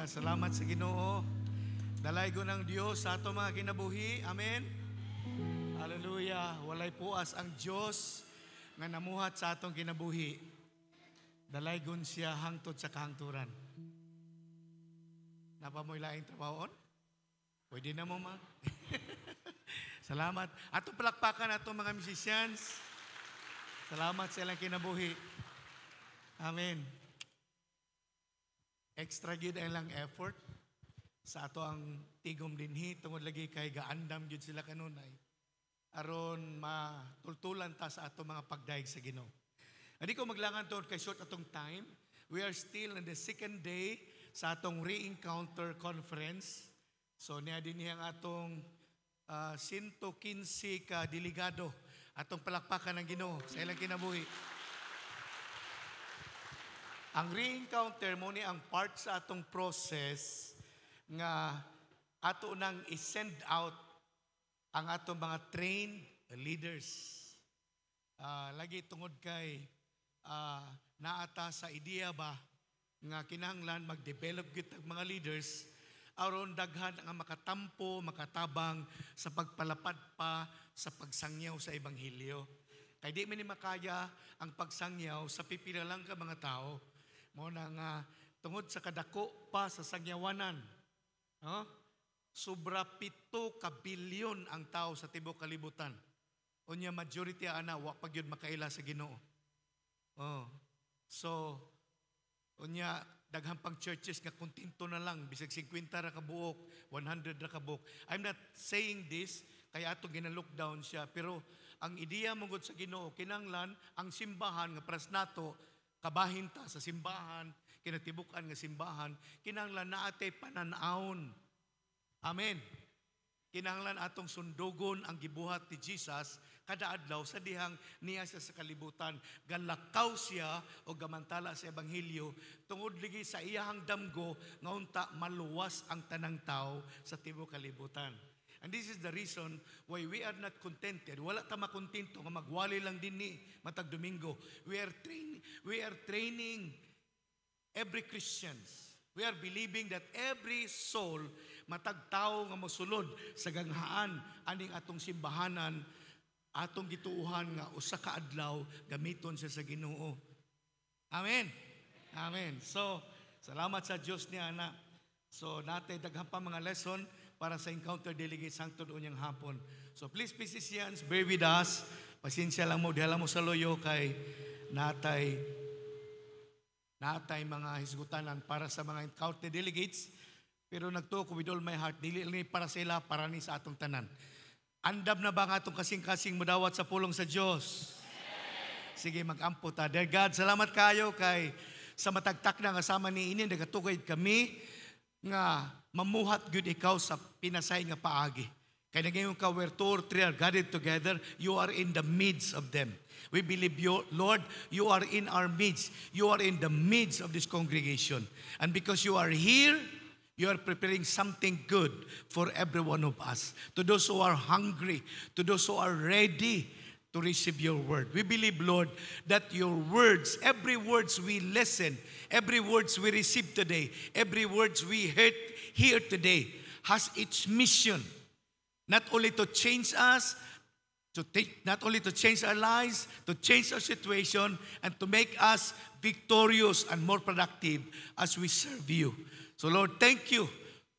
Hallelujah. Salamat sa Ginoo. Dalay ko ng Dios sa ato mga kinabuhi. Amen. Hallelujah. Walay puas ang Diyos nga namuhat sa atong kinabuhi. Dalay gun siya hangtod sa kahangturan. Napamoy laing trabahon? Pwede na mo ma. Salamat. Ato palakpakan ato mga musicians. Salamat sa ilang kinabuhi. Amen. Extra gid ang lang effort sa ato ang tigom dinhi tungod lagi kay gaandam gyud sila kanunay aron matultulan ta sa ato mga pagdayeg sa Ginoo. Hindi ko maglangan tungod kay short atong time. We are still on the second day sa atong re-encounter conference. So niya din ang atong uh, ah, 115 ka delegado atong palakpakan ng Ginoo sa ilang kinabuhi. Ang re-encounter mo ni ang part sa atong process nga ato nang i-send out ang atong mga trained leaders. Uh, lagi tungod kay uh, naata sa idea ba nga kinahanglan mag-develop gyud mga leaders aron daghan ang makatampo, makatabang sa pagpalapad pa sa pagsangyaw sa ebanghelyo. Kay di man ni makaya ang pagsangyaw sa pipila lang ka mga tao mo nga tungod sa kadako pa sa sangyawanan No? Sobra pito ka bilyon ang tao sa tibok kalibutan. Unya majority ana wa pa gyud makaila sa Ginoo. Oh. So unya daghang pang churches nga kontento na lang bisag 50 ra ka buok, 100 ra ka buok. I'm not saying this kaya ato ginalockdown siya pero ang ideya mungod sa Ginoo kinanglan ang simbahan nga pras nato kabahinta sa simbahan, kinatibukan nga simbahan, kinanglan na ate pananawon. Amen. Kinanglan atong sundugon ang gibuhat ni Jesus kada adlaw sa dihang niya siya sa kalibutan. Galakaw siya o gamantala sa Ebanghelyo tungod ligi sa iyahang damgo nga unta maluwas ang tanang tao sa tibok kalibutan. And this is the reason why we are not contented. Wala ta makontento nga magwali lang din ni matag Domingo. We are training, we are training every Christians. We are believing that every soul matag tawo nga mosulod sa ganghaan aning atong simbahanan atong gituuhan nga usa ka adlaw gamiton siya sa Ginoo. Amen. Amen. So, salamat sa Dios ni ana. So, natay daghang pa mga lesson para sa Encounter Delegate Sancto noon yung hapon. So please, Pisisians, bear with us. Pasensya lang mo, dihala mo sa loyo kay natay natay mga hisgutanan para sa mga Encounter Delegates. Pero ko with all my heart, dili lang para sa ila, para ni sa atong tanan. Andam na ba nga atong kasing-kasing mudawat sa pulong sa Diyos? Sige, mag-ampo ta. Dear God, salamat kayo kay sa matagtak na nga sama ni Inin, nagatugay kami nga mamuhat gud ikaw sa pinasay nga paagi. Kaya ngayon ka, where two or three are gathered together, you are in the midst of them. We believe you, Lord, you are in our midst. You are in the midst of this congregation. And because you are here, You are preparing something good for every one of us. To those who are hungry, to those who are ready to receive your word. We believe, Lord, that your words, every words we listen, every words we receive today, every words we heard here today has its mission not only to change us, to take, not only to change our lives, to change our situation, and to make us victorious and more productive as we serve you. So, Lord, thank you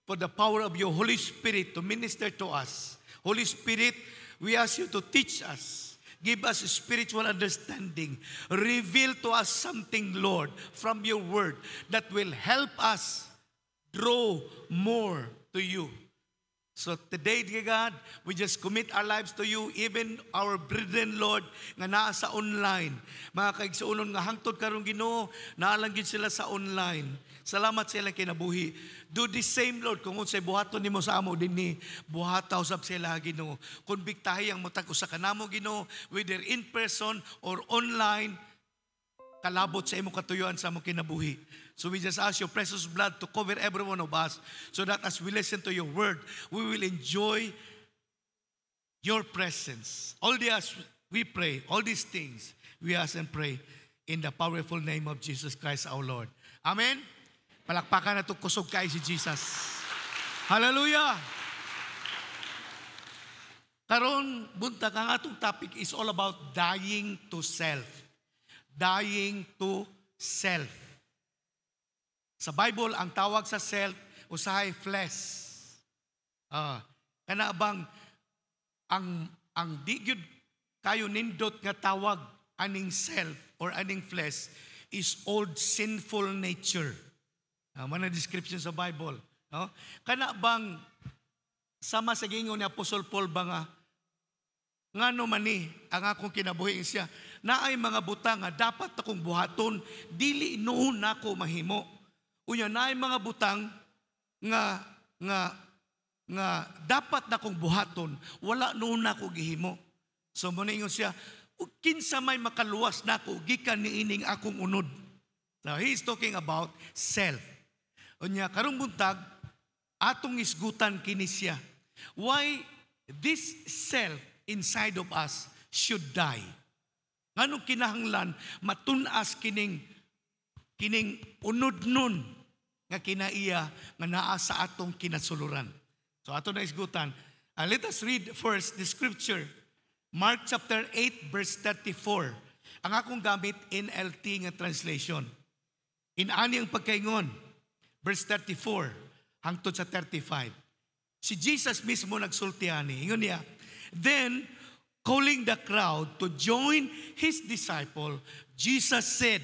for the power of your Holy Spirit to minister to us. Holy Spirit, we ask you to teach us. Give us spiritual understanding. Reveal to us something, Lord, from your word that will help us draw more to you. So today, dear God, we just commit our lives to you, even our brethren, Lord, nga naa sa online. Mga kaigsuunon nga hangtod karong Ginoo, naalanggit sila sa online. Salamat sila kinabuhi. Do the same, Lord, kung unsay buhaton nimo sa amo dinhi, buhataw sab sila Ginoo. Konbiktahi ang matag usa kanamo Ginoo, whether in person or online, kalabot sa imong katuyuan sa imong kinabuhi. So we just ask your precious blood to cover every one of us so that as we listen to your word, we will enjoy your presence. All these we pray, all these things we ask and pray in the powerful name of Jesus Christ our Lord. Amen? Palakpakan na ito, kusog kayo si Jesus. Hallelujah! Karon, buntag, ang atong topic is all about dying to self. Dying to self. Sa Bible, ang tawag sa self, usahay flesh. Ah, kana bang ang ang di kayo nindot nga tawag aning self or aning flesh is old sinful nature. Ah, mana description sa Bible, no? Kana bang sama sa gingon ni Apostol Paul ba nga ngano man ni ang akong kinabuhi siya naay mga butang nga dapat akong buhaton dili noon nako mahimo unya naay mga butang nga nga nga dapat na kong buhaton wala noon na ko gihimo so moningon siya kinsa may makaluwas nako gikan ni ining akong unod now he is talking about self unya karong buntag atong isgutan kini siya why this self inside of us should die nganong kinahanglan matunas kining kining unod nun nga kinaiya nga naa sa atong kinasuluran. So ato na isgutan. Uh, let us read first the scripture. Mark chapter 8 verse 34. Ang akong gamit NLT nga translation. In ang pagkaingon. Verse 34 hangtod sa 35. Si Jesus mismo nagsultihani. Ingon niya, Then, calling the crowd to join his disciple, Jesus said,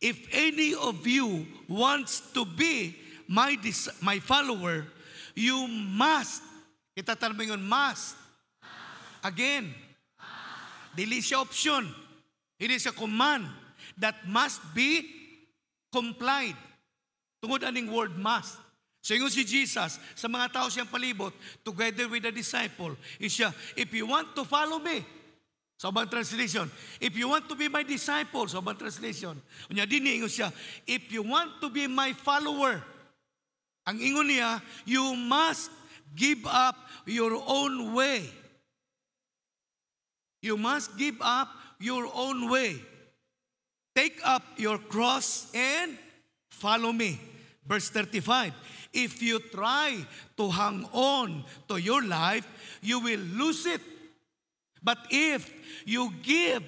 If any of you wants to be my, dis- my follower, you must. Kita tanong yun, must. Again. Dili siya option. It is a command that must be complied. Tungod aning word must. So yung si Jesus, sa mga tao siyang palibot, together with the disciple, is siya, if you want to follow me, sa ubang translation, if you want to be my disciple, sa ubang translation, unya dini ingon siya, if you want to be my follower, ang ingon niya, you must give up your own way. You must give up your own way. Take up your cross and follow me. Verse 35, if you try to hang on to your life, you will lose it But if you give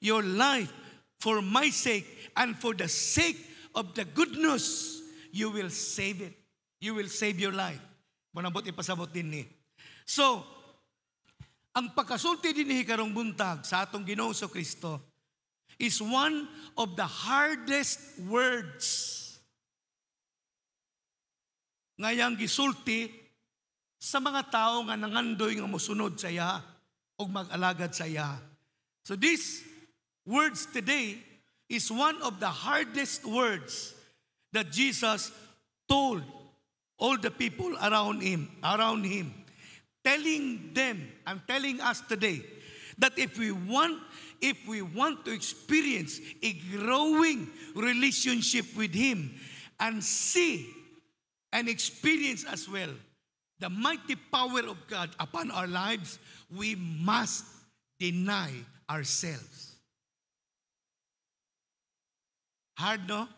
your life for my sake and for the sake of the goodness, you will save it. You will save your life. Manabot ipasabot din ni. So, ang pagkasulti din ni karong buntag sa atong Ginoo Kristo is one of the hardest words ngayang gisulti sa mga tao nga nangandoy nga mosunod sa iya ug mag-alagad sa iya. So these words today is one of the hardest words that Jesus told all the people around him, around him, telling them and telling us today that if we want if we want to experience a growing relationship with him and see and experience as well the mighty power of God upon our lives, we must deny ourselves. Hard, no?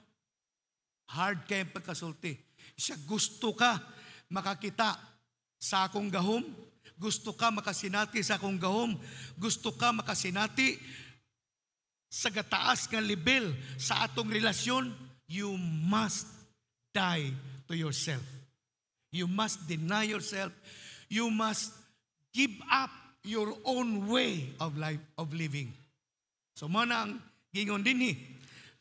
Hard kayang pagkasulti. Siya gusto ka makakita sa akong gahom, gusto ka makasinati sa akong gahom, gusto ka makasinati sa gataas nga level sa atong relasyon, you must die to yourself. You must deny yourself. You must give up your own way of life of living. So mo nang gingon dinhi. Eh.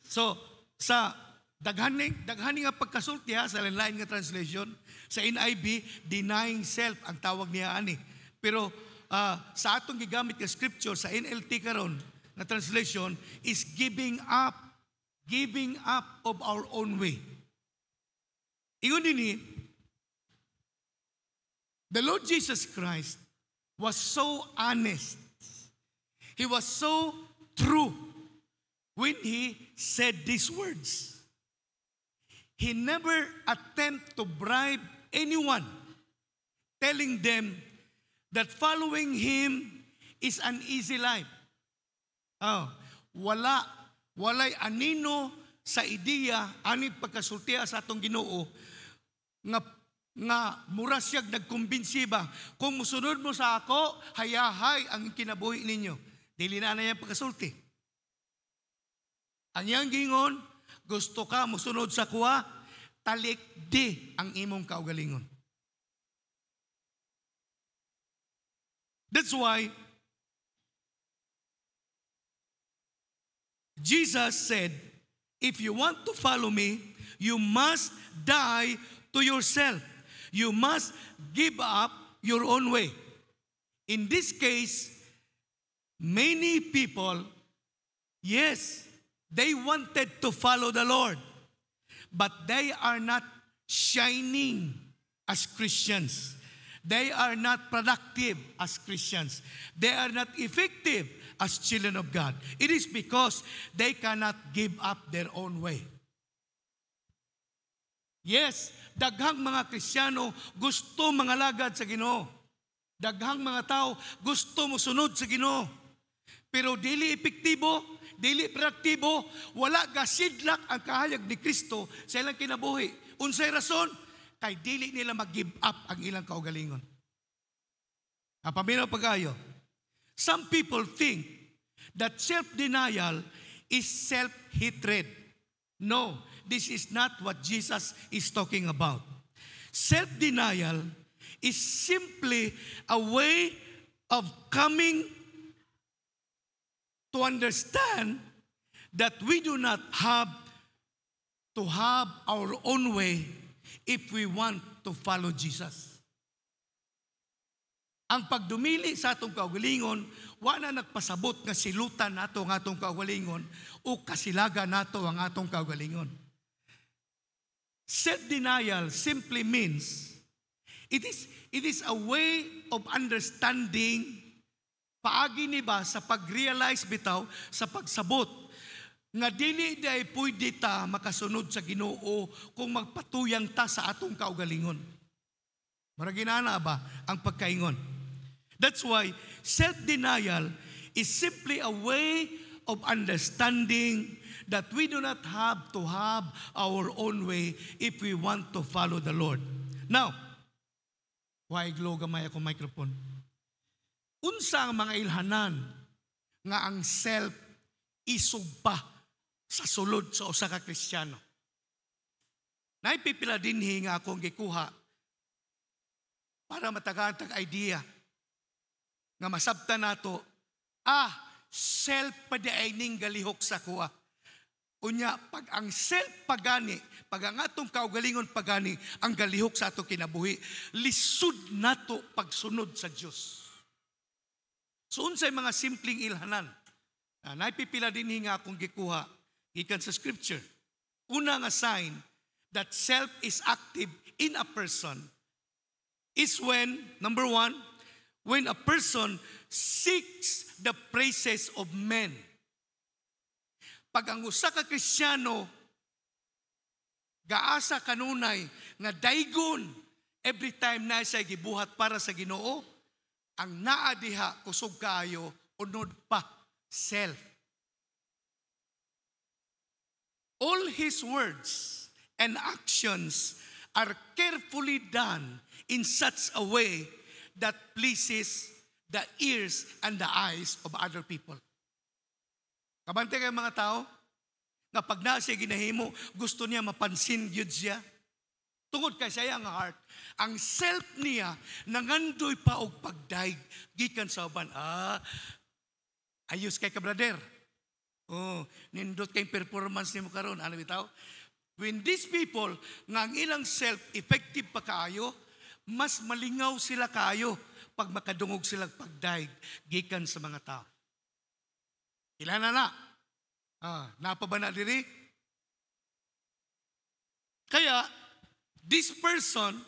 So sa daghani daghani nga pagkasulti ha, sa lain lain nga translation sa NIV denying self ang tawag niya ani. Pero uh, sa atong gigamit nga scripture sa NLT karon na translation is giving up giving up of our own way. Ingon dinhi eh, The Lord Jesus Christ was so honest. He was so true when he said these words. He never attempt to bribe anyone, telling them that following him is an easy life. Oh, wala, walay anino sa ideya, ani pagkasultiya sa atong ginoo, nga nga mura siyag nagkumbinsiba. Kung musunod mo sa ako, hayahay ang kinabuhi ninyo. Dili na na yung pagkasulti. Ang iyang gingon, gusto ka musunod sa kuha, talikdi ang imong kaugalingon. That's why Jesus said, if you want to follow me, you must die to yourself. You must give up your own way. In this case, many people, yes, they wanted to follow the Lord, but they are not shining as Christians. They are not productive as Christians. They are not effective as children of God. It is because they cannot give up their own way. Yes, daghang mga Kristiyano gusto mangalagad sa Ginoo. Daghang mga tao gusto mo sunod sa Ginoo. Pero dili epektibo, dili praktibo, wala gasidlak ang kahayag ni Kristo sa ilang kinabuhi. Unsay rason? Kay dili nila mag-give up ang ilang kaugalingon. Kapaminaw pagayo. Some people think that self-denial is self-hatred. No, this is not what Jesus is talking about. Self-denial is simply a way of coming to understand that we do not have to have our own way if we want to follow Jesus. Ang pagdumili sa atong kaugalingon, wala nagpasabot nga silutan nato ang atong kaugalingon o kasilaga nato ang atong kaugalingon. Self-denial simply means it is, it is a way of understanding paagi ni ba sa pag-realize bitaw sa pagsabot nga dili day pwede ta makasunod sa Ginoo kung magpatuyang ta sa atong kaugalingon. Maraginana ba ang pagkaingon? That's why self-denial is simply a way of understanding that we do not have to have our own way if we want to follow the Lord. Now, why glow gamay ako microphone? Unsa ang mga ilhanan nga ang self isugpa sa sulod sa usa ka Kristiyano? Naipipila dinhi nga akong gikuha para matagatag idea nga masabta nato ah self pa ning galihok sa kuha Unya, pag ang self pagani, pag ang atong kaugalingon pagani, ang galihok sa atong kinabuhi, lisud nato pagsunod sa Dios. So unsay mga simpleng ilhanan na naipipila din hinga akong gikuha gikan sa scripture. Una nga sign that self is active in a person is when number one, when a person seeks the praises of men. Pag ang usa ka Kristiyano, gaasa kanunay nga daygon every time na siya gibuhat para sa Ginoo, ang naa diha kusog kaayo unod pa self. All his words and actions are carefully done in such a way that pleases the ears and the eyes of other people. Kabante kayo mga tao, nga pag na siya ginahimo, gusto niya mapansin yun siya. Tungod kay siya ang heart, ang self niya, nangandoy pa og pagdaig, gikan sa uban. Ah, ayos kay ka brother. Oh, nindot kay performance nimo karon, ano bitaw? When these people nga ang ilang self effective pa kaayo, mas malingaw sila kaayo pag makadungog sila pagdaig gikan sa mga tao. Ilan na na? Ah, napa ba na diri? Kaya, this person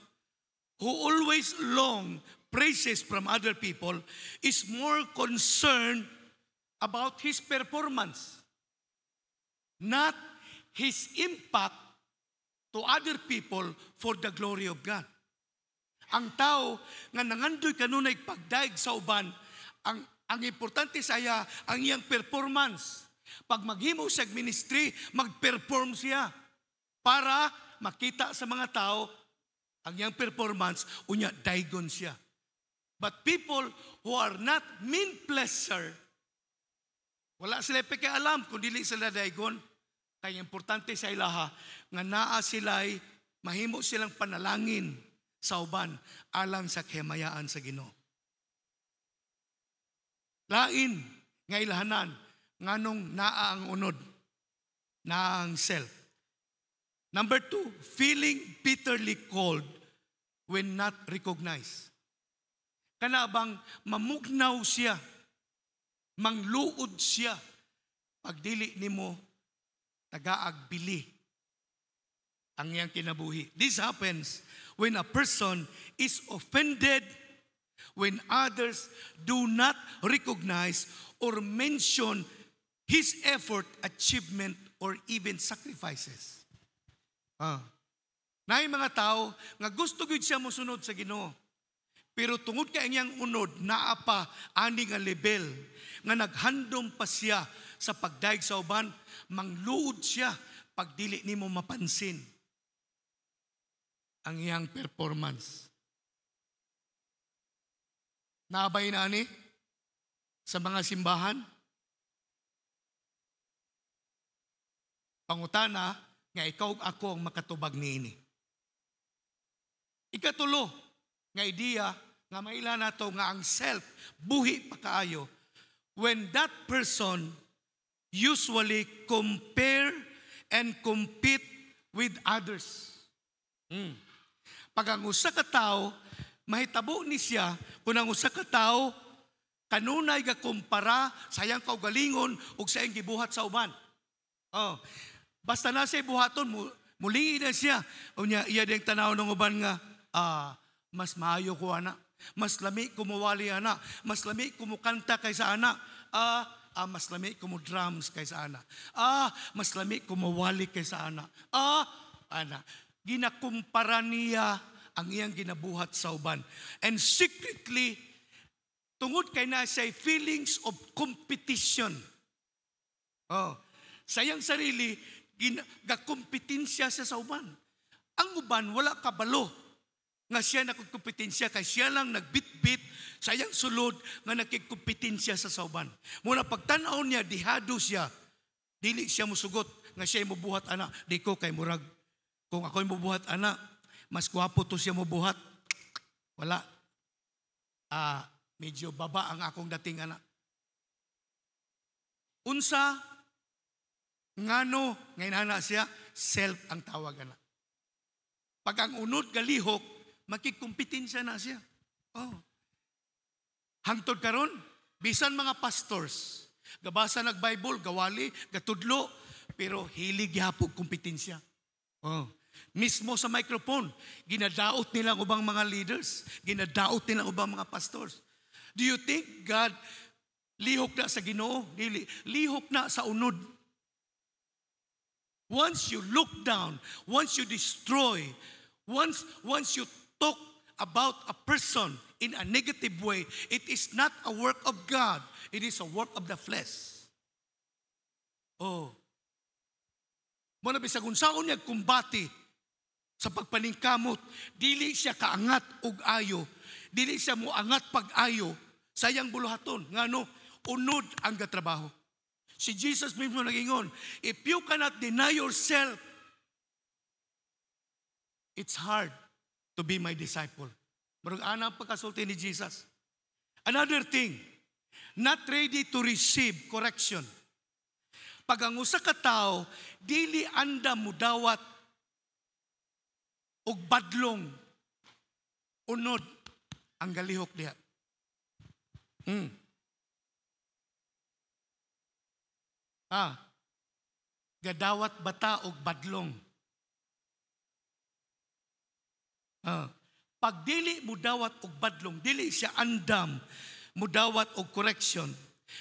who always long praises from other people is more concerned about his performance, not his impact to other people for the glory of God. Ang tao nga nangandoy kanunay pagdaig sa uban, ang ang importante sa iya, ang iyang performance. Pag maghimo sa ministry, mag-perform siya para makita sa mga tao ang iyang performance, unya daigon siya. But people who are not mean pleasure, wala sila pakialam kung dili sila daigon. Kaya importante sa ilaha, nga naa sila mahimo silang panalangin sa uban alang sa kemayaan sa Ginoo. Lain nga ilahanan nganong naa ang unod na ang self. Number two, feeling bitterly cold when not recognized. Kanabang mamugnaw siya, mangluod siya, pagdili nimo tagaag bili ang iyang kinabuhi. This happens when a person is offended when others do not recognize or mention his effort, achievement, or even sacrifices. Ah. Na mga tao nga gusto gyud siya mosunod sa Ginoo. Pero tungod kay iyang unod naapa ani nga level nga naghandom pa siya sa pagdaig sa uban, mangluod siya pag dili nimo mapansin ang iyang performance. Nabay na ni sa mga simbahan. Pangutana nga ikaw ako ang makatubag niini. Ikatulo nga ideya nga maila nato nga ang self buhi pa kaayo when that person usually compare and compete with others. Mm. Pag ang usa ka tawo mahitabo ni siya kung ang usa ka tawo kanunay ga kumpara sa iyang kaugalingon ug sa iyang gibuhat sa uban. Oh. Basta na siya buhaton muli na siya unya iya ding tanaw ng uban nga ah, mas maayo ko ana. Mas lami kumuwali ana, mas lami kumukanta kaysa ana. Ah, Ah, mas lami ko drums kaysa ana. Ah, mas lami kumuwali kaysa ana. Ah, ana. Ginakumpara niya ang iyang ginabuhat sa uban. And secretly, tungod kay na siya feelings of competition. Oh, sa iyang sarili, gakompetensya siya sa uban. Ang uban, wala kabalo nga siya nakagkompetensya kay siya lang nagbitbit sa iyang sulod nga nakikompetensya sa sauban. Muna pagtanaw niya, dihado siya, dili siya musugot nga siya mubuhat ana, di ko kay murag. Kung ako'y mubuhat ana, mas kwapo to siya mo mubuhat. Wala. Ah, medyo baba ang akong dating anak. Unsa, ngano, ngayon na siya, self ang tawag anak. Pag ang unod galihok, makikumpetensya na siya. Oh. Hangtod karon, bisan mga pastors, gabasa nag Bible, gawali, gatudlo, pero hilig yapog kompetensya. Oh. Mismo sa microphone, ginadaot nila ang ubang mga leaders, ginadaot nila ang ubang mga pastors. Do you think God lihok na sa Ginoo? Dili, lihok na sa unod. Once you look down, once you destroy, once once you talk about a person in a negative way, it is not a work of God. It is a work of the flesh. Oh. Mo na bisagun saon niya kumbati sa pagpaningkamot, dili siya kaangat og ayo, dili siya moangat pag-ayo, sayang buluhaton, ngano unod ang gatrabaho. Si Jesus mismo nagingon, if you cannot deny yourself, it's hard to be my disciple. murag ana ang pagkasulti ni Jesus. Another thing, not ready to receive correction. Pag ang usa ka tawo dili anda mo og badlong unod ang galihok diha. Hmm. Ah. Gadawat bata og badlong. Ah. Pag dili mo dawat og badlong, dili siya andam mo dawat og correction,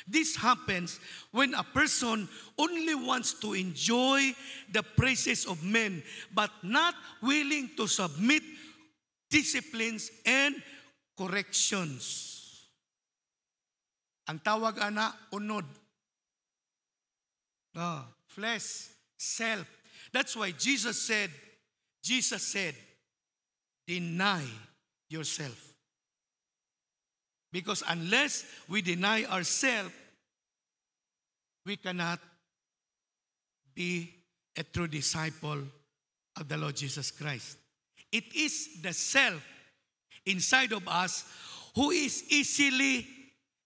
This happens when a person only wants to enjoy the praises of men, but not willing to submit disciplines and corrections. Ang tawag ana, unod. Ah, flesh, self. That's why Jesus said, Jesus said, deny yourself. Because unless we deny ourselves, we cannot be a true disciple of the Lord Jesus Christ. It is the self inside of us who is easily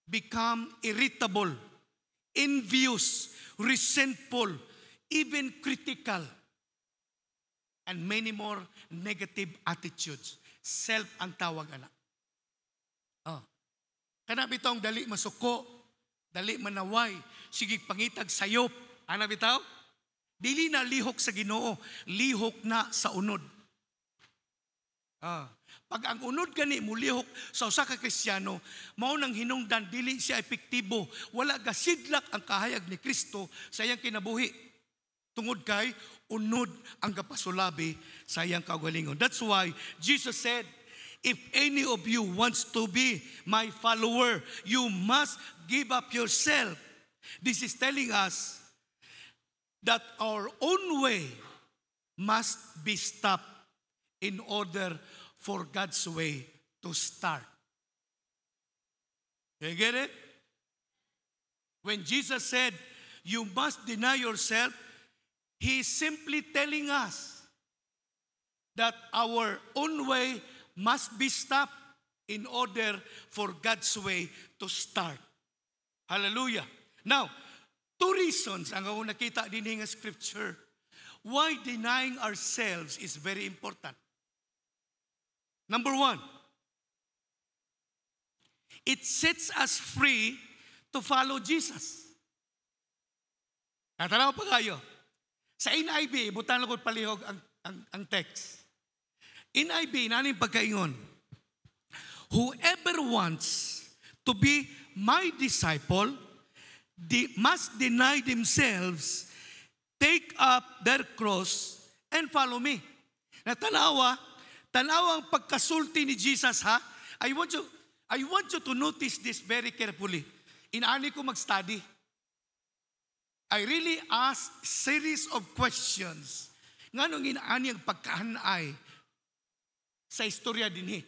become irritable, envious, resentful, even critical, and many more negative attitudes. Self ang tawag anak. Oh. Kana bitaw dali masuko, dali manaway, sige pangitag sayop. Ana bitaw? Dili na lihok sa Ginoo, lihok na sa unod. Ah. Pag ang unod gani mo lihok sa usa ka Kristiyano, mao nang hinungdan dili siya epektibo, wala gasidlak ang kahayag ni Kristo sa iyang kinabuhi. Tungod kay unod ang gapasulabi sa iyang kaugalingon. That's why Jesus said, If any of you wants to be my follower, you must give up yourself. This is telling us that our own way must be stopped in order for God's way to start. You get it? When Jesus said, You must deny yourself, He's simply telling us that our own way must be stopped in order for God's way to start. Hallelujah. Now, two reasons ang ako nakita din ng scripture why denying ourselves is very important. Number one, it sets us free to follow Jesus. Natanaw pa kayo. Sa NIV, butan ko palihog ang, ang, ang text. In NIB, naning pagkaingon, Whoever wants to be my disciple de- must deny themselves, take up their cross, and follow me. Natanawa, tanawa ang pagkasulti ni Jesus ha. I want you, I want you to notice this very carefully. Inaani ko mag-study. I really ask series of questions. Nga nung inaani ang pagkahanay, sa istorya dinhi.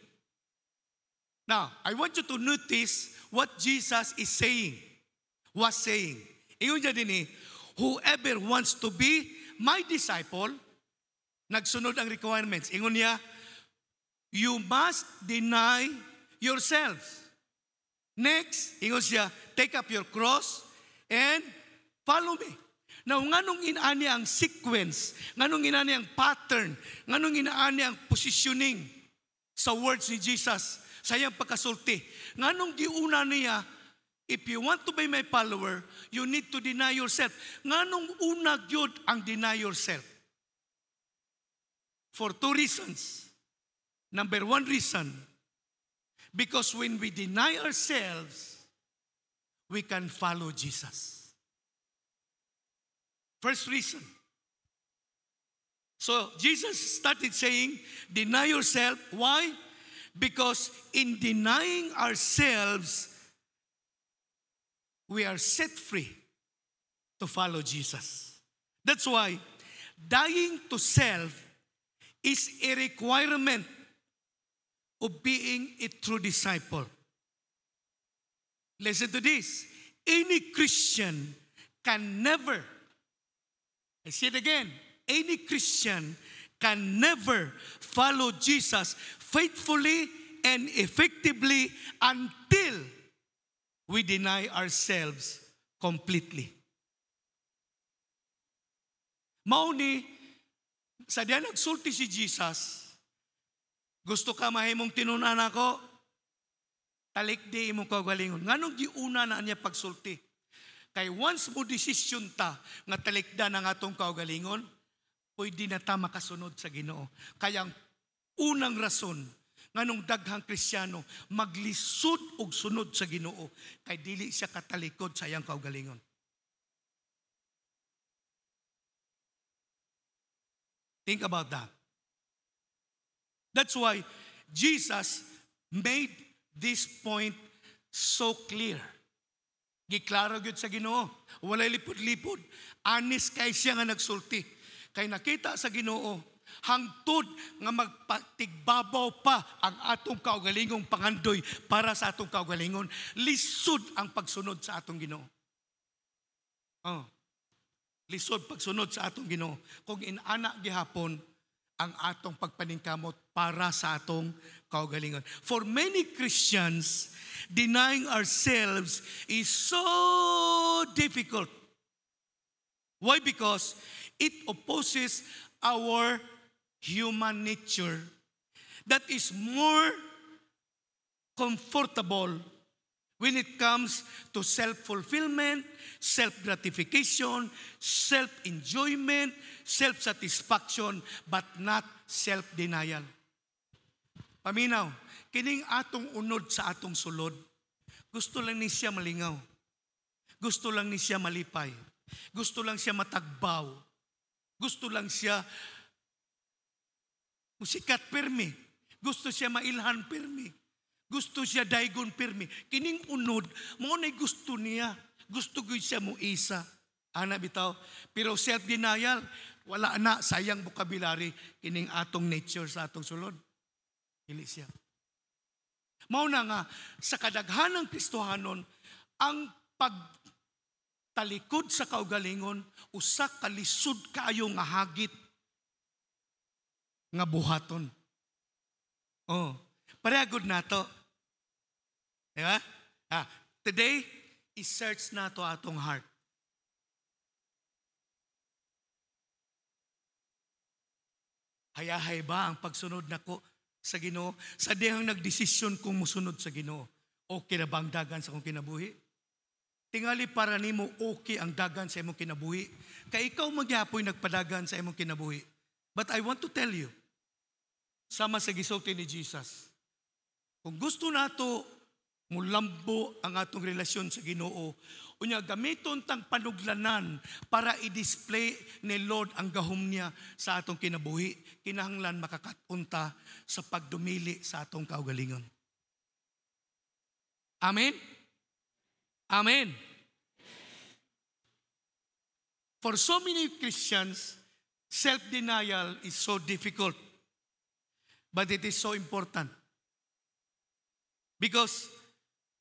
Now, I want you to notice what Jesus is saying. Was saying. Ingon niya dinhi, whoever wants to be my disciple, nagsunod ang requirements. Ingon niya, you must deny yourselves. Next, ingon siya, take up your cross and follow me. Now, nganong inaani ang sequence, nganong inaani ang pattern, nganong inaani ang positioning sa words ni Jesus sa iyang pagkasulti. Nga nung giuna niya, if you want to be my follower, you need to deny yourself. Nga nung una yun ang deny yourself. For two reasons. Number one reason, because when we deny ourselves, we can follow Jesus. First reason, So Jesus started saying, deny yourself. Why? Because in denying ourselves, we are set free to follow Jesus. That's why dying to self is a requirement of being a true disciple. Listen to this. Any Christian can never, I say it again, any Christian can never follow Jesus faithfully and effectively until we deny ourselves completely. Mauni, sa diyan nagsulti si Jesus, gusto ka mahimong tinunan ako, talikdi imong kagalingon. Nganong giuna na niya pagsulti? Kay once mo decision ta nga talikda na nga atong kaugalingon, ko'y di na tama kasunod sa Ginoo. Kaya ang unang rason nga nung daghang Kristiyano maglisod og sunod sa Ginoo kay dili siya katalikod sa iyang kaugalingon. Think about that. That's why Jesus made this point so clear. Giklaro gyud sa Ginoo, walay lipod-lipod. Anis kay siya nga nagsulti. Kay nakita sa Ginoo, hangtod nga magpatigbabaw pa ang atong kaugalingong pangandoy para sa atong kaugalingon. Lisod ang pagsunod sa atong Ginoo. Oh. Lisod pagsunod sa atong Ginoo. Kung inana gihapon ang atong pagpaningkamot para sa atong kaugalingon. For many Christians, denying ourselves is so difficult. Why? Because It opposes our human nature that is more comfortable when it comes to self-fulfillment, self-gratification, self-enjoyment, self-satisfaction, but not self-denial. Paminaw, kining atong unod sa atong sulod, gusto lang ni siya malingaw. Gusto lang ni siya malipay. Gusto lang siya matagbaw gusto lang siya musikat pirmi. Gusto siya mailhan pirmi. Gusto siya daigon pirmi. Kining unod, mo na gusto niya. Gusto ko siya mo isa. Ana bitaw. Pero self-denial, wala na, sayang vocabulary, kining atong nature sa atong sulod. Hili siya. Mao na nga, sa kadaghanang Kristohanon, ang pag talikod sa kaugalingon, usa kalisod kaayo nga hagit nga buhaton. Oh, pareha good nato. Di ba? Ah, today, is search nato atong heart. Hayahay ba ang pagsunod nako sa Ginoo? Sa dihang nagdesisyon kong musunod sa Ginoo, okay na ba dagan sa kong kinabuhi? Tingali para nimo okay ang dagan sa imong kinabuhi. Kay ikaw magyapoy nagpadagan sa imong kinabuhi. But I want to tell you, sama sa gisulti ni Jesus, kung gusto nato mulambo ang atong relasyon sa Ginoo, unya gamiton tang panuglanan para i-display ni Lord ang gahom niya sa atong kinabuhi, kinahanglan makakatunta sa pagdumili sa atong kaugalingon. Amen? Amen. For so many Christians, self denial is so difficult, but it is so important. Because,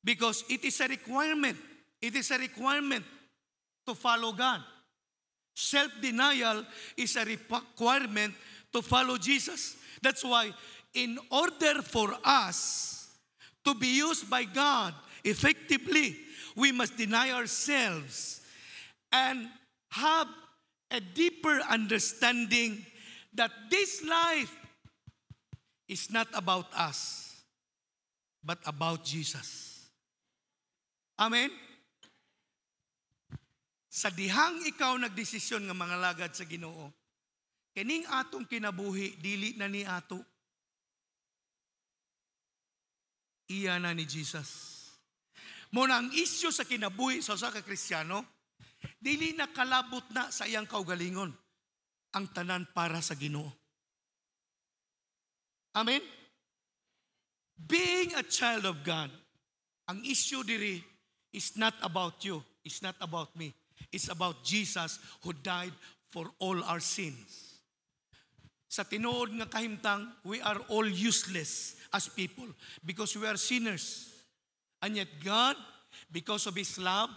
because it is a requirement. It is a requirement to follow God. Self denial is a requirement to follow Jesus. That's why, in order for us to be used by God effectively, we must deny ourselves and have a deeper understanding that this life is not about us, but about Jesus. Amen? Sa dihang ikaw nagdesisyon nga mga lagad sa ginoo, kining atong kinabuhi, dili na ni ato. Iya na ni Jesus. Mo na ang isyo sa kinabuhi sa usa ka Kristiyano, dili nakalabot na sa iyang kaugalingon ang tanan para sa Ginoo. Amen? Being a child of God, ang issue diri is not about you, it's not about me. It's about Jesus who died for all our sins. Sa tinuod nga kahimtang, we are all useless as people because we are sinners. And yet God, because of His love,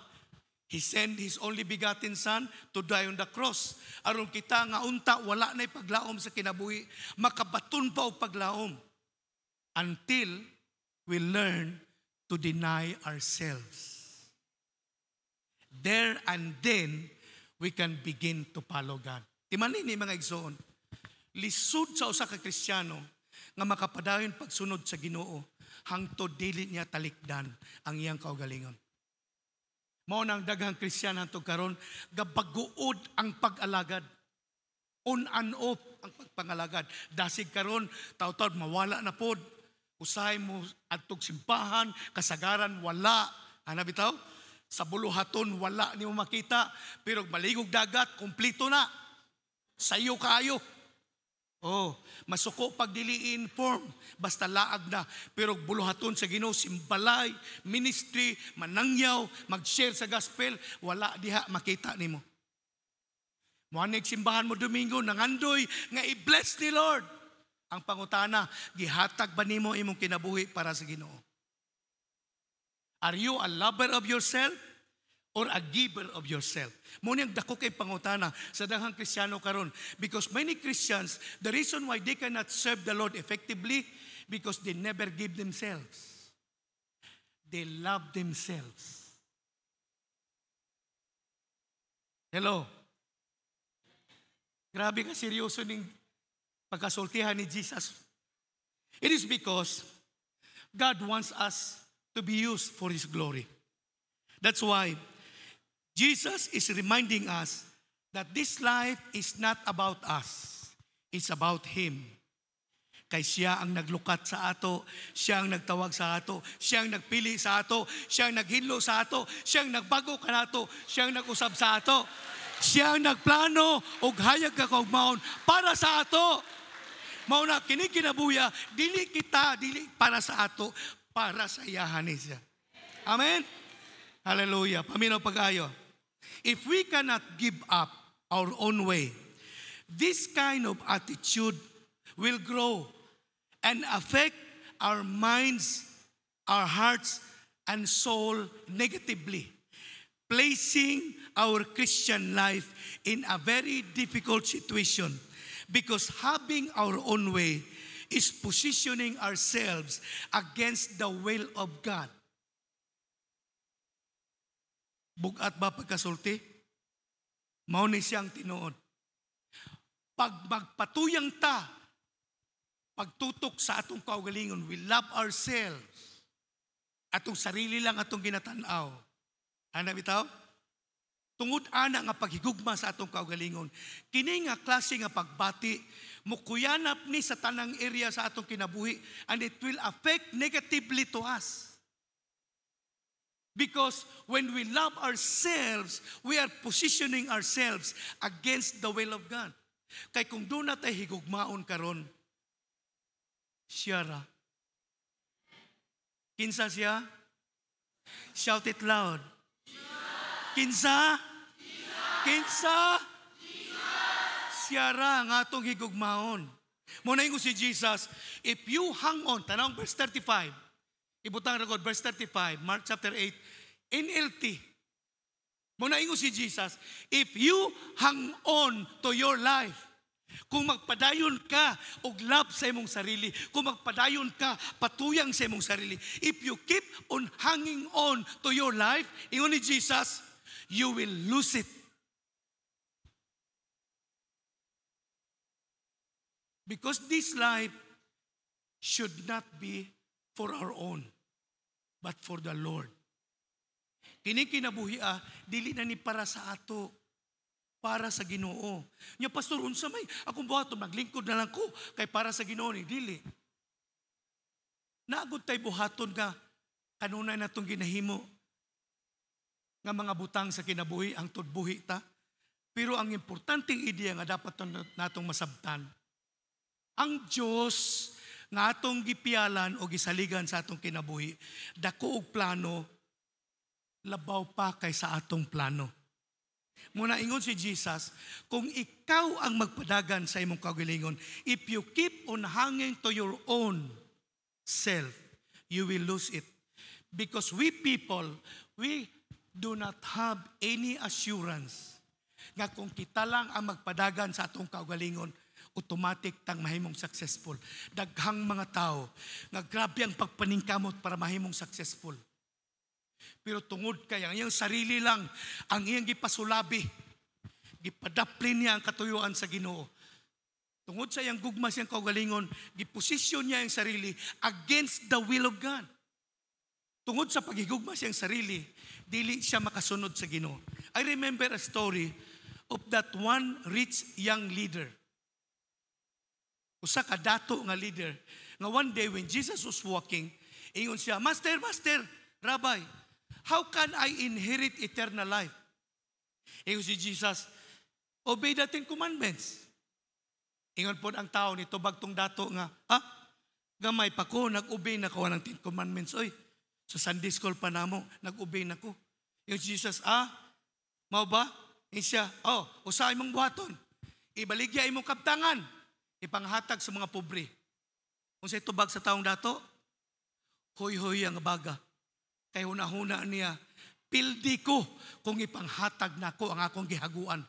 He sent His only begotten Son to die on the cross. Aron kita nga unta, wala na'y paglaom sa kinabuhi. Makabaton pa o paglaom. Until we learn to deny ourselves. There and then, we can begin to follow God. Timanin ni mga igsoon, lisod sa usa ka Kristiyano nga makapadayon pagsunod sa Ginoo hangtod dili niya talikdan ang iyang kaugalingon. Mao nang daghang Kristiyan hantod karon gabaguod ang pag-alagad. On and off ang pagpangalagad. Dasig karon tawtod mawala na pod. Usay mo adtog simbahan, kasagaran wala. Ana bitaw? Sa buluhaton wala mo makita, pero maligog dagat kumpleto na. Sayo kayo. Oh, masuko pag dili inform, basta laag na. Pero buluhaton sa Ginoo simbalay, ministry, manangyaw, mag-share sa gospel, wala diha makita nimo. Muanig simbahan mo Domingo nangandoy nga i-bless ni Lord. Ang pangutana, gihatag ba nimo imong kinabuhi para sa Ginoo? Are you a lover of yourself? or a giver of yourself. Muna ang dako kay pangutana sa daghang Kristiyano karon because many Christians the reason why they cannot serve the Lord effectively because they never give themselves. They love themselves. Hello. Grabe ka seryoso ning pagkasultihan ni Jesus. It is because God wants us to be used for His glory. That's why Jesus is reminding us that this life is not about us. It's about Him. Kay siya ang naglukat sa ato, siya ang nagtawag sa ato, siya ang nagpili sa ato, siya ang naghinlo sa ato, siya ang nagbago ka ato, siya ang nag-usab sa ato. Siya ang nagplano og hayag ka kaugmaon para sa ato. Mao na kini kinabuya dili kita dili para sa ato para sa iyahan niya. Amen. Hallelujah. Paminaw pag-ayo. if we cannot give up our own way, this kind of attitude will grow and affect our minds, our hearts, and soul negatively, placing our Christian life in a very difficult situation because having our own way is positioning ourselves against the will of God. Bugat ba pagkasulti? Mauni siyang tinuod. Pag magpatuyang ta, pagtutok sa atong kaugalingon, we love ourselves. Atong sarili lang atong ginatanaw. Ana bitaw? Tungod ana nga paghigugma sa atong kaugalingon, kini nga klase nga pagbati mukuyanap ni sa tanang area sa atong kinabuhi and it will affect negatively to us. Because when we love ourselves, we are positioning ourselves against the will of God. Kay kung doon natay higugmaon karon, siya ra. Kinsa siya? Shout it loud. Kinsa? Kinsa? Siya ra nga atong higugmaon. Muna yung si Jesus, if you hang on, tanong verse 35, Ibutang ragod, verse 35, Mark chapter 8, NLT. Muna ingo si Jesus, if you hang on to your life, kung magpadayon ka og love sa imong sarili, kung magpadayon ka patuyang sa imong sarili, if you keep on hanging on to your life, ingon ni Jesus, you will lose it. Because this life should not be for our own but for the Lord. Kini kinabuhia ah, dili na ni para sa ato para sa Ginoo. Nya pastor unsa may akong buhat, maglingkod na lang ko kay para sa Ginoo ni dili. Naagod tay buhaton ka kanunay natong ginahimo nga mga butang sa kinabuhi ang tudbuhi ta. Pero ang importanteng ideya nga dapat natong masabtan, ang Diyos nga atong gipialan o gisaligan sa atong kinabuhi, dako og plano, labaw pa kay sa atong plano. Muna ingon si Jesus, kung ikaw ang magpadagan sa imong kagilingon, if you keep on hanging to your own self, you will lose it. Because we people, we do not have any assurance nga kung kita lang ang magpadagan sa atong kaugalingon, automatic tang mahimong successful. Daghang mga tao, nga grabe ang pagpaningkamot para mahimong successful. Pero tungod kay ang iyang sarili lang, ang iyang gipasulabi, gipadaplin niya ang katuyuan sa Ginoo. Tungod sa iyang gugma iyang kaugalingon, giposisyon niya ang sarili against the will of God. Tungod sa paghigugma sa iyang sarili, dili siya makasunod sa Ginoo. I remember a story of that one rich young leader usa ka dato nga leader nga one day when Jesus was walking ingon siya master master rabbi how can I inherit eternal life ingon si Jesus obey the Ten Commandments ingon pod ang tao nito bagtong dato nga ha gamay pa ko nag-obey na ko ng Ten Commandments oy sa Sunday school pa namo nag-obey na ko yung Jesus ah mao ba? siya oh, usa imong buhaton. Ibaligya imong kaptangan. Ipanghatag sa mga pobre. Kung sa itubag sa taong dato, hoy-hoy ang baga. Kay huna-huna niya, pildi ko kung ipanghatag nako ang akong gihaguan.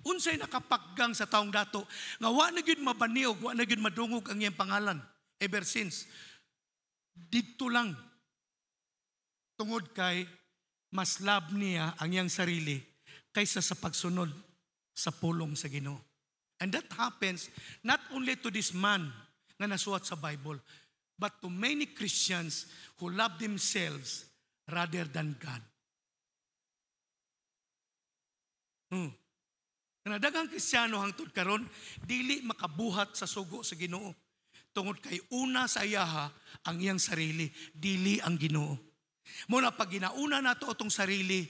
Unsay nakapaggang sa taong dato, nga wa na gyud mabaniog, wa na gyud madungog ang iyang pangalan ever since. Dito lang tungod kay mas lab niya ang iyang sarili kaysa sa pagsunod sa pulong sa Ginoo. And that happens not only to this man nga nasuot sa Bible, but to many Christians who love themselves rather than God. Hmm. Nga daghang Kristiyano hangtod karon dili makabuhat sa sugo sa Ginoo tungod kay una sa iyaha ang iyang sarili, dili ang Ginoo. Muna pag ginauna nato atong sarili,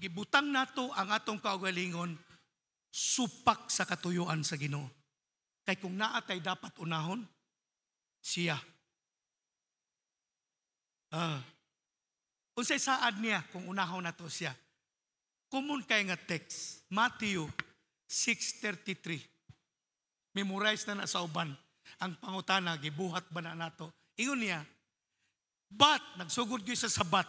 gibutang nato ang atong kaugalingon supak sa katuyuan sa Ginoo. Kay kung naa naatay dapat unahon, siya. Ah. Unsay saad niya kung unahon nato siya? Kumon kay nga text, Matthew 6:33. Memorize na na sa uban ang pangutana gibuhat ba na nato. Ingon niya, but nagsugod gyud sa sabat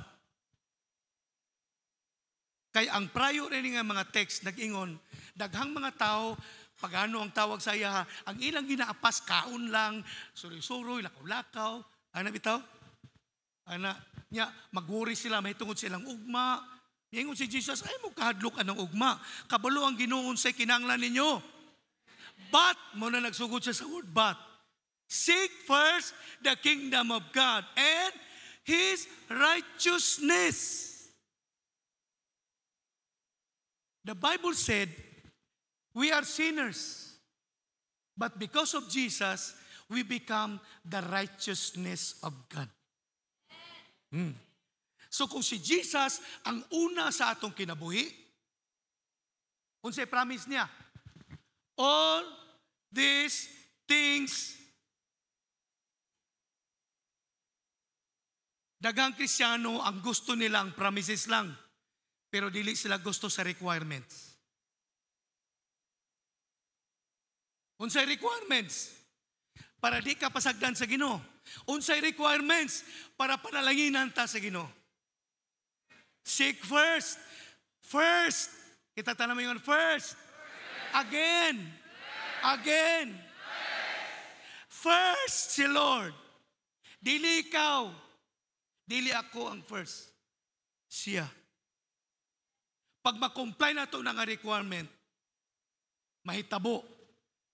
Kay ang prayo rin nga mga text nagingon, daghang mga tao, pagano ang tawag sa iya, ang ilang ginaapas, kaon lang, suri-suroy, lakaw-lakaw. Ano bitaw? Ana, Nya, magwuri sila, may tungod silang ugma. Niingon si Jesus, ay mo kahadlok anong ugma. Kabalo ang ginuon sa kinanglan ninyo. But, mo na nagsugod siya sa word, but. Seek first the kingdom of God and His righteousness The Bible said, we are sinners. But because of Jesus, we become the righteousness of God. Hmm. So kung si Jesus ang una sa atong kinabuhi, unsay promise niya? All these things Dagang Kristiyano ang gusto nilang promises lang pero dili sila gusto sa requirements. Unsay requirements para di ka pasagdan sa Ginoo. Unsay requirements para panalanginan ta sa Ginoo. Seek first. First. Kita mo yung First. Again. Again. First si Lord. Dili ikaw. Dili ako ang first. Siya pag makomply na ito ng requirement, mahitabo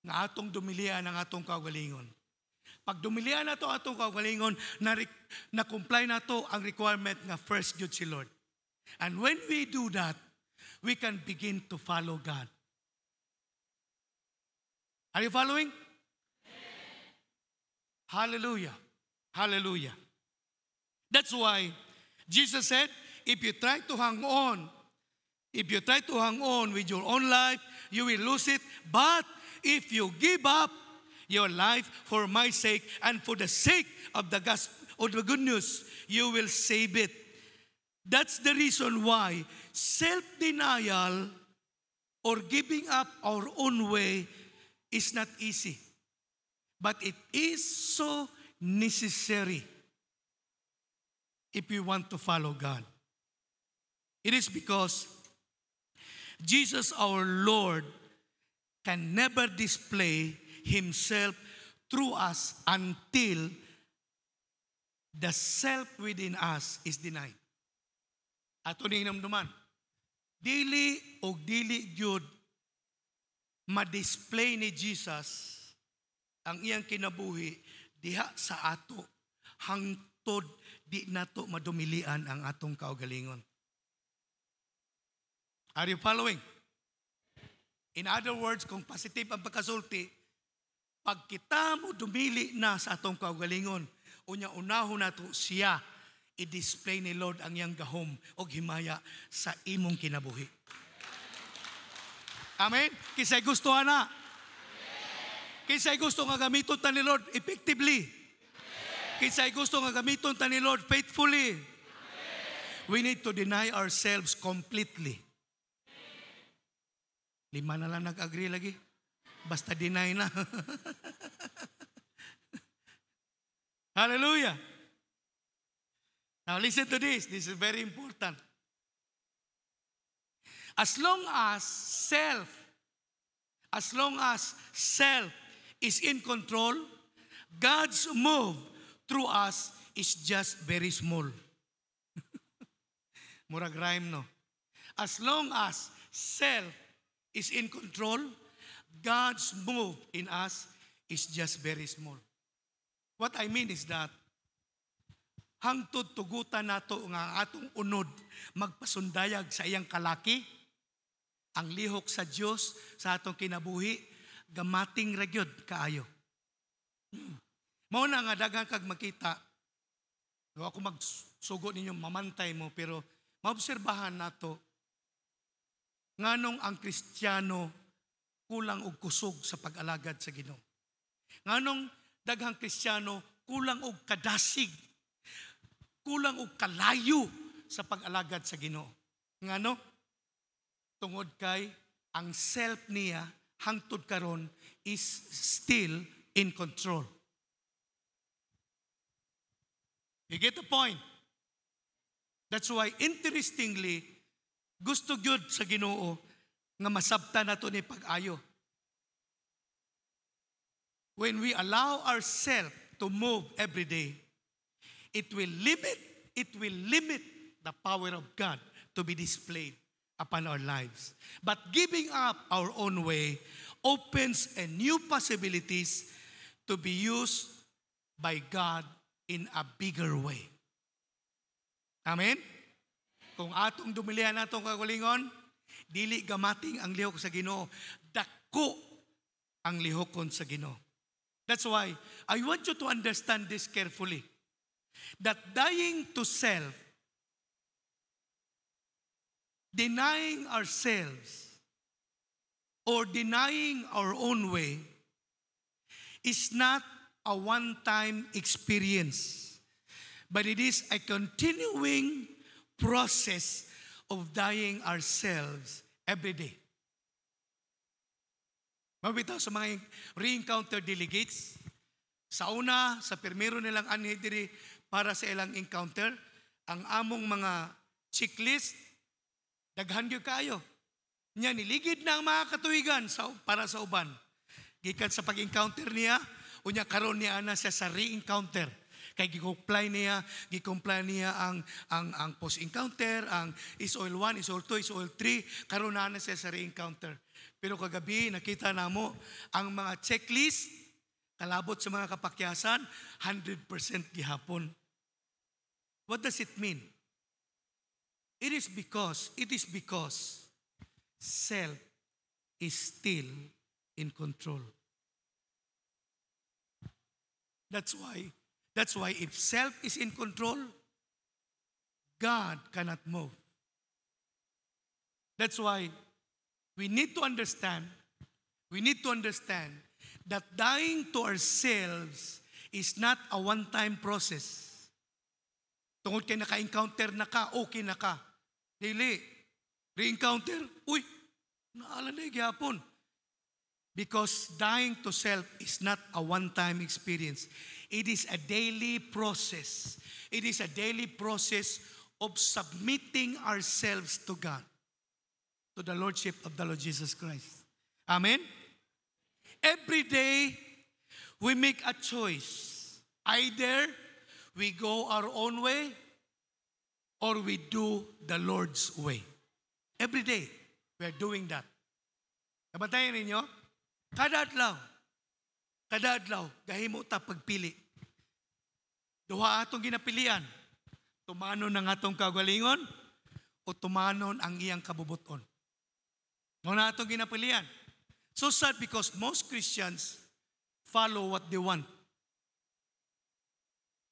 nga atong dumilian ang atong kaugalingon. Pag dumilian na ito atong kaugalingon, na, na comply na ito ang requirement nga first Jude si Lord. And when we do that, we can begin to follow God. Are you following? Hallelujah. Hallelujah. That's why Jesus said, if you try to hang on If you try to hang on with your own life, you will lose it. But if you give up your life for my sake and for the sake of the gospel or the good news, you will save it. That's the reason why self-denial or giving up our own way is not easy. But it is so necessary if you want to follow God. It is because Jesus our Lord can never display himself through us until the self within us is denied. Ato ni namduman. Dili o dili gyud ma-display ni Jesus ang iyang kinabuhi diha sa ato hangtod di nato madumilian ang atong kaugalingon. Are you following? In other words, kung positive ang pagkasulti, pagkita mo dumili na sa atong kaugalingon, unya-unahon na to siya, i-display ni Lord ang iyang gahom o himaya sa imong kinabuhi. Amen? Kisay gusto na. Kisay gusto nga gamiton ta ni Lord effectively. Kisay gusto nga gamiton ta ni Lord faithfully. We need to deny ourselves completely. Lima na lang nag-agree lagi. Basta deny na. Hallelujah. Now listen to this. This is very important. As long as self, as long as self is in control, God's move through us is just very small. Murag rhyme, no? As long as self is in control, God's move in us is just very small. What I mean is that hangtod tugutan nato nga atong unod magpasundayag sa iyang kalaki ang lihok sa Dios sa atong kinabuhi gamating regyod kaayo hmm. mao na nga daghang kag makita no ako magsugo ninyo mamantay mo pero maobserbahan nato nganong ang Kristiyano kulang og kusog sa pag-alagad sa Ginoo. Nganong daghang Kristiyano kulang og kadasig, kulang og kalayo sa pag-alagad sa Ginoo. Ngano? Tungod kay ang self niya hangtod karon is still in control. You get the point? That's why interestingly gusto gyud sa Ginoo nga masabta nato ni pag-ayo. When we allow ourselves to move every day, it will limit, it will limit the power of God to be displayed upon our lives. But giving up our own way opens a new possibilities to be used by God in a bigger way. Amen? Kung atong dumilihan natong kagulingon, dili gamating ang lihok sa Ginoo. Dako ang lihokon sa Ginoo. That's why I want you to understand this carefully. That dying to self, denying ourselves, or denying our own way is not a one time experience, but it is a continuing process of dying ourselves every day. Mabitaw sa mga re-encounter delegates, sa una, sa pirmero nilang anhidiri para sa ilang encounter, ang among mga checklist, daghan yun kayo. Nya niligid na ang mga katuigan sa, para sa uban. Gikan sa pag-encounter niya, unya karon niya na siya sa re-encounter. Kay gi-comply niya, gi-comply niya ang ang ang post encounter, ang is oil 1, is oil 2, is oil 3 karon na na siya sa re-encounter. Pero kagabi nakita namo ang mga checklist kalabot sa mga kapakyasan 100% gihapon. What does it mean? It is because, it is because self is still in control. That's why That's why if self is in control, God cannot move. That's why we need to understand, we need to understand that dying to ourselves is not a one-time process. Tungod kay naka-encounter na ka, okay na ka. Dili, re-encounter, uy, naala na yung Because dying to self is not a one-time experience. It is a daily process. It is a daily process of submitting ourselves to God, to the Lordship of the Lord Jesus Christ. Amen? Every day, we make a choice. Either we go our own way or we do the Lord's way. Every day, we are doing that. Nabatayan ninyo? Kada adlaw. Kada adlaw, gahimo ta pagpili. Duha atong ginapilian. Tumanon ang atong kagalingon o tumanon ang iyang kabubuton. Muna atong ginapilian. So sad because most Christians follow what they want.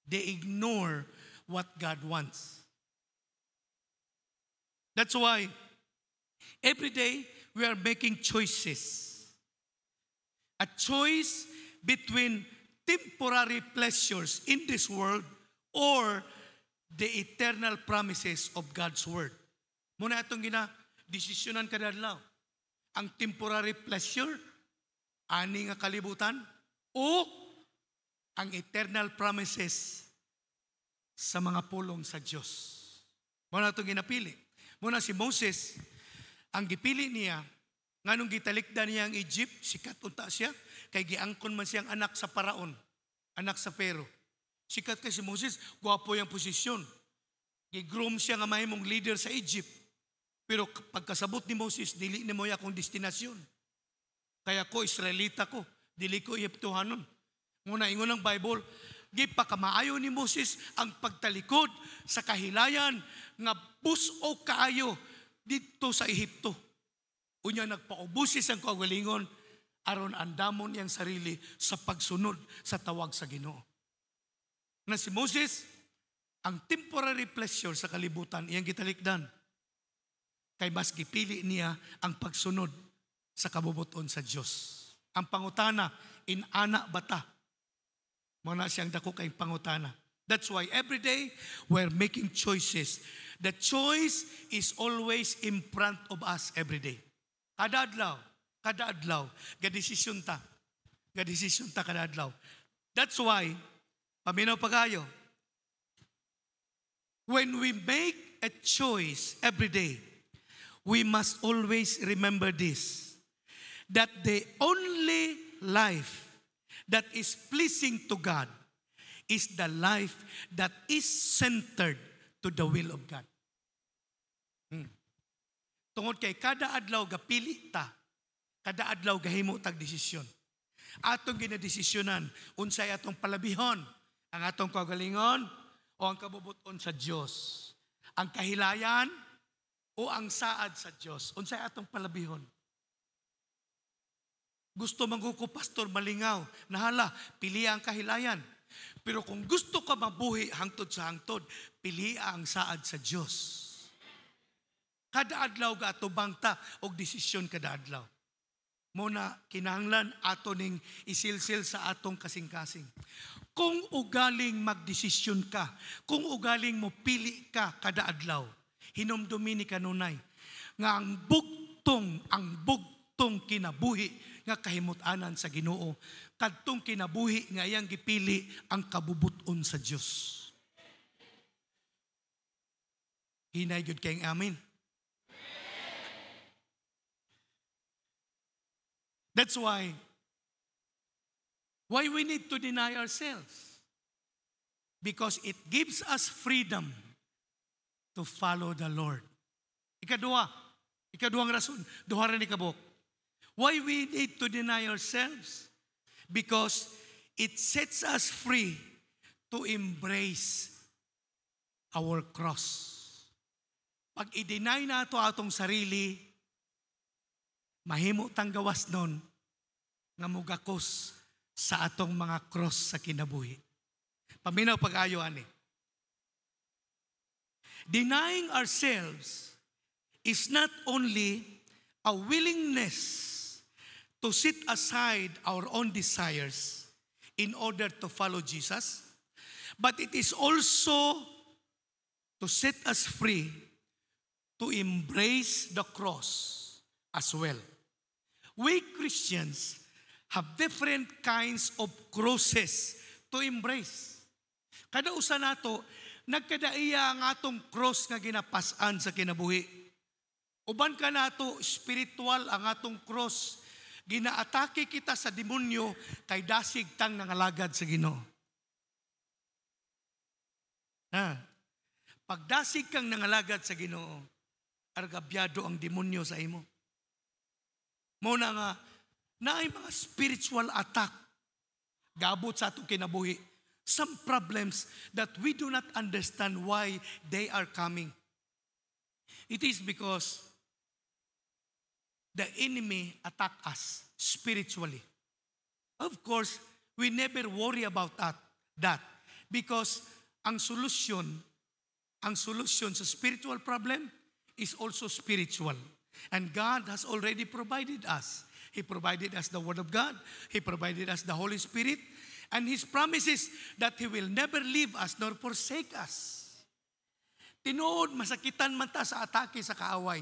They ignore what God wants. That's why every day we are making choices. A choice between temporary pleasures in this world or the eternal promises of God's Word. Muna itong gina, desisyonan ka lang. Ang temporary pleasure, ani nga kalibutan, o ang eternal promises sa mga pulong sa Diyos. Muna itong ginapili. Muna si Moses, ang gipili niya, nganong gitalikda niya ang Egypt, sikat unta siya, Kay giangkon man siyang anak sa paraon, anak sa pero. Sikat kay si Moses, guwapo yung posisyon. Gigroom siya nga mahimong leader sa Egypt. Pero pagkasabot ni Moses, dili ni mo yakong destinasyon. Kaya ko, Israelita ko, dili ko Egyptohanon. Muna, ingon ang Bible, gipakamaayo ni Moses ang pagtalikod sa kahilayan nga buso kaayo dito sa Ehipto. Unya nagpaubusis ang kawalingon, aron andamon yang sarili sa pagsunod sa tawag sa Ginoo. Na si Moses, ang temporary pleasure sa kalibutan iyang gitalikdan. Kay mas gipili niya ang pagsunod sa kabubuton sa Dios. Ang pangutana in ana bata. Mao na siyang dako kay pangutana. That's why every day we're making choices. The choice is always in front of us every day. Kada adlaw, kada adlaw. ga desisyon ta. ga desisyon ta kada adlaw. That's why, paminaw pa kayo, when we make a choice every day, we must always remember this, that the only life that is pleasing to God is the life that is centered to the will of God. Hmm. Tungod kay kada adlaw gapili ta Kada adlaw gahimo tag desisyon. Atong ginadesisyonan unsay atong palabihon, ang atong kagalingon o ang kabubuton sa Dios. Ang kahilayan o ang saad sa Dios. Unsay atong palabihon? Gusto manguko pastor malingaw, nahala, pili ang kahilayan. Pero kung gusto ka mabuhi hangtod sa hangtod, pili ang saad sa Dios. Kada adlaw ga atubang ta og desisyon kada adlaw muna kinahanglan ato ning isilsil sa atong kasing-kasing. Kung ugaling magdesisyon ka, kung ugaling mo pili ka kada adlaw, hinumdumi ni kanunay nga ang bugtong ang bugtong kinabuhi nga kahimutanan sa Ginoo kadtong kinabuhi nga iyang gipili ang kabubuton sa Dios. Hinay gyud kay amin. That's why, why we need to deny ourselves. Because it gives us freedom to follow the Lord. Ikadua, ikaduhang rason, duha ni kabok. Why we need to deny ourselves? Because it sets us free to embrace our cross. Pag i-deny na ito atong sarili, Mahimo tang gawas nun nga mugakos sa atong mga cross sa kinabuhi. Paminaw pag-ayo ani. Denying ourselves is not only a willingness to set aside our own desires in order to follow Jesus, but it is also to set us free to embrace the cross as well. We Christians have different kinds of crosses to embrace. Kada usa nato, nagkadaiya ang atong cross nga ginapasan sa kinabuhi. Uban ka nato, spiritual ang atong cross. Ginaatake kita sa demonyo kay dasig tang nangalagad sa Ginoo. Ha? Pagdasig kang nangalagad sa Ginoo, argabyado ang demonyo sa imo. Mao na nga, na mga spiritual attack gabot sa atong kinabuhi. Some problems that we do not understand why they are coming. It is because the enemy attack us spiritually. Of course, we never worry about that, that because ang solusyon, ang solusyon sa spiritual problem is also spiritual. And God has already provided us. He provided us the Word of God. He provided us the Holy Spirit. And His promises that He will never leave us nor forsake us. Tinood, masakitan man ta sa atake sa kaaway.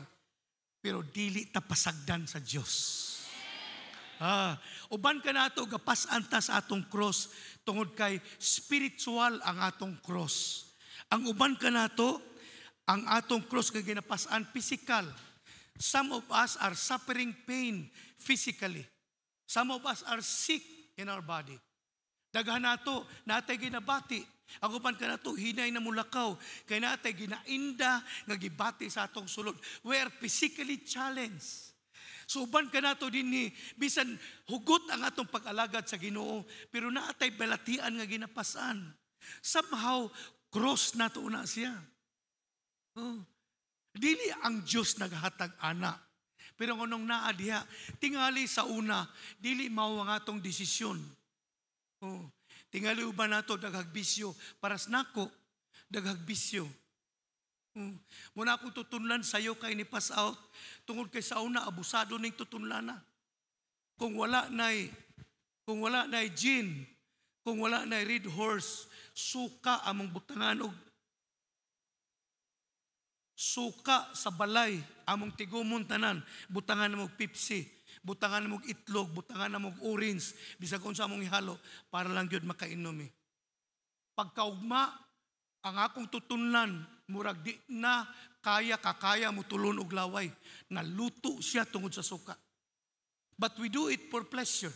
Pero dili ta pasagdan sa Diyos. Ah, uban ka na ito, gapas antas atong cross tungod kay spiritual ang atong cross. Ang uban ka na ito, ang atong cross kay ginapasan physical. Some of us are suffering pain physically. Some of us are sick in our body. Daghan nato, natay ginabati. Ako pan kanato hinay na mulakaw kay natay ginainda nga gibati sa atong sulod. We are physically challenged. Suban so, kanato dinhi bisan hugot ang atong pag-alagad sa Ginoo pero natay balatian nga ginapasan. Somehow cross nato una siya. Oh. Dili ang Dios naghatag ana. Pero ngunong naa diha, tingali sa una, dili mao nga atong desisyon. Oh, tingali uban nato daghagbisyo para sa nako daghagbisyo. Hmm. Muna akong tutunlan sa iyo kay ni pass out. Tungod kay sa una, abusado ning tutunlan na. Kung wala na'y, kung wala na'y gin, kung wala na'y red horse, suka among butangan og suka sa balay, among tigumon tanan, butangan mo pipsi, butangan mo itlog, butangan mo orange, bisag unsa among ihalo, para lang gyud makainom eh. Pagkaugma, ang akong tutunlan, murag di na kaya kakaya mo tulon og laway, naluto siya tungod sa suka. But we do it for pleasure.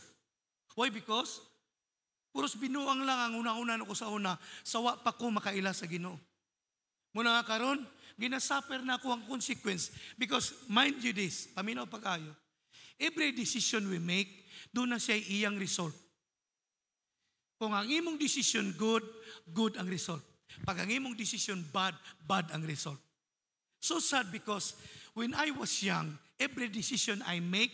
Why? Because Puros binuang lang ang una-una ko sa una, sawa pa ko makaila sa Ginoo. Muna nga karon, ginasuffer na ako ang consequence. Because mind you this, paminaw pag-ayo, every decision we make, doon na siya iyang result. Kung ang imong decision good, good ang result. Pag ang imong decision bad, bad ang result. So sad because when I was young, every decision I make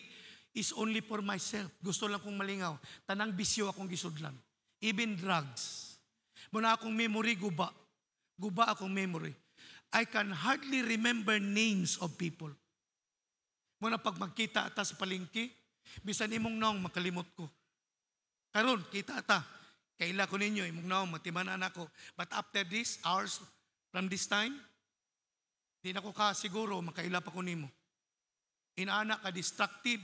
is only for myself. Gusto lang kong malingaw. Tanang bisyo akong gisudlan. Even drugs. Muna akong memory guba. Guba akong memory. I can hardly remember names of people. Muna pag magkita ata sa palingki, bisan imong naong makalimot ko. Karon kita ata, kaila ko ninyo, imong naong matimanan ako. But after this, hours from this time, di na ko ka siguro makaila pa ko nimo. Inaana ka destructive.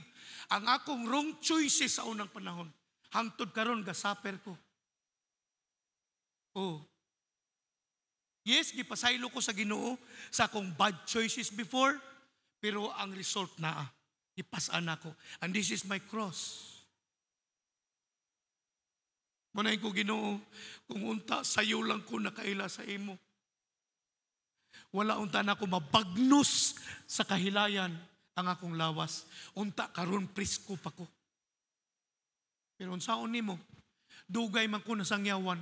Ang akong wrong choices sa unang panahon, hangtod karon gasapper ko. Oh, Yes, gipasaylo ko sa Ginoo sa akong bad choices before, pero ang result na ipasaan ako. And this is my cross. Manay ko Ginoo, kung unta sayo lang ko nakaila sa imo. Wala unta na ako mabagnos sa kahilayan ang akong lawas. Unta karon prisko pa ko. Pero unsaon nimo? Dugay man ko nasangyawan.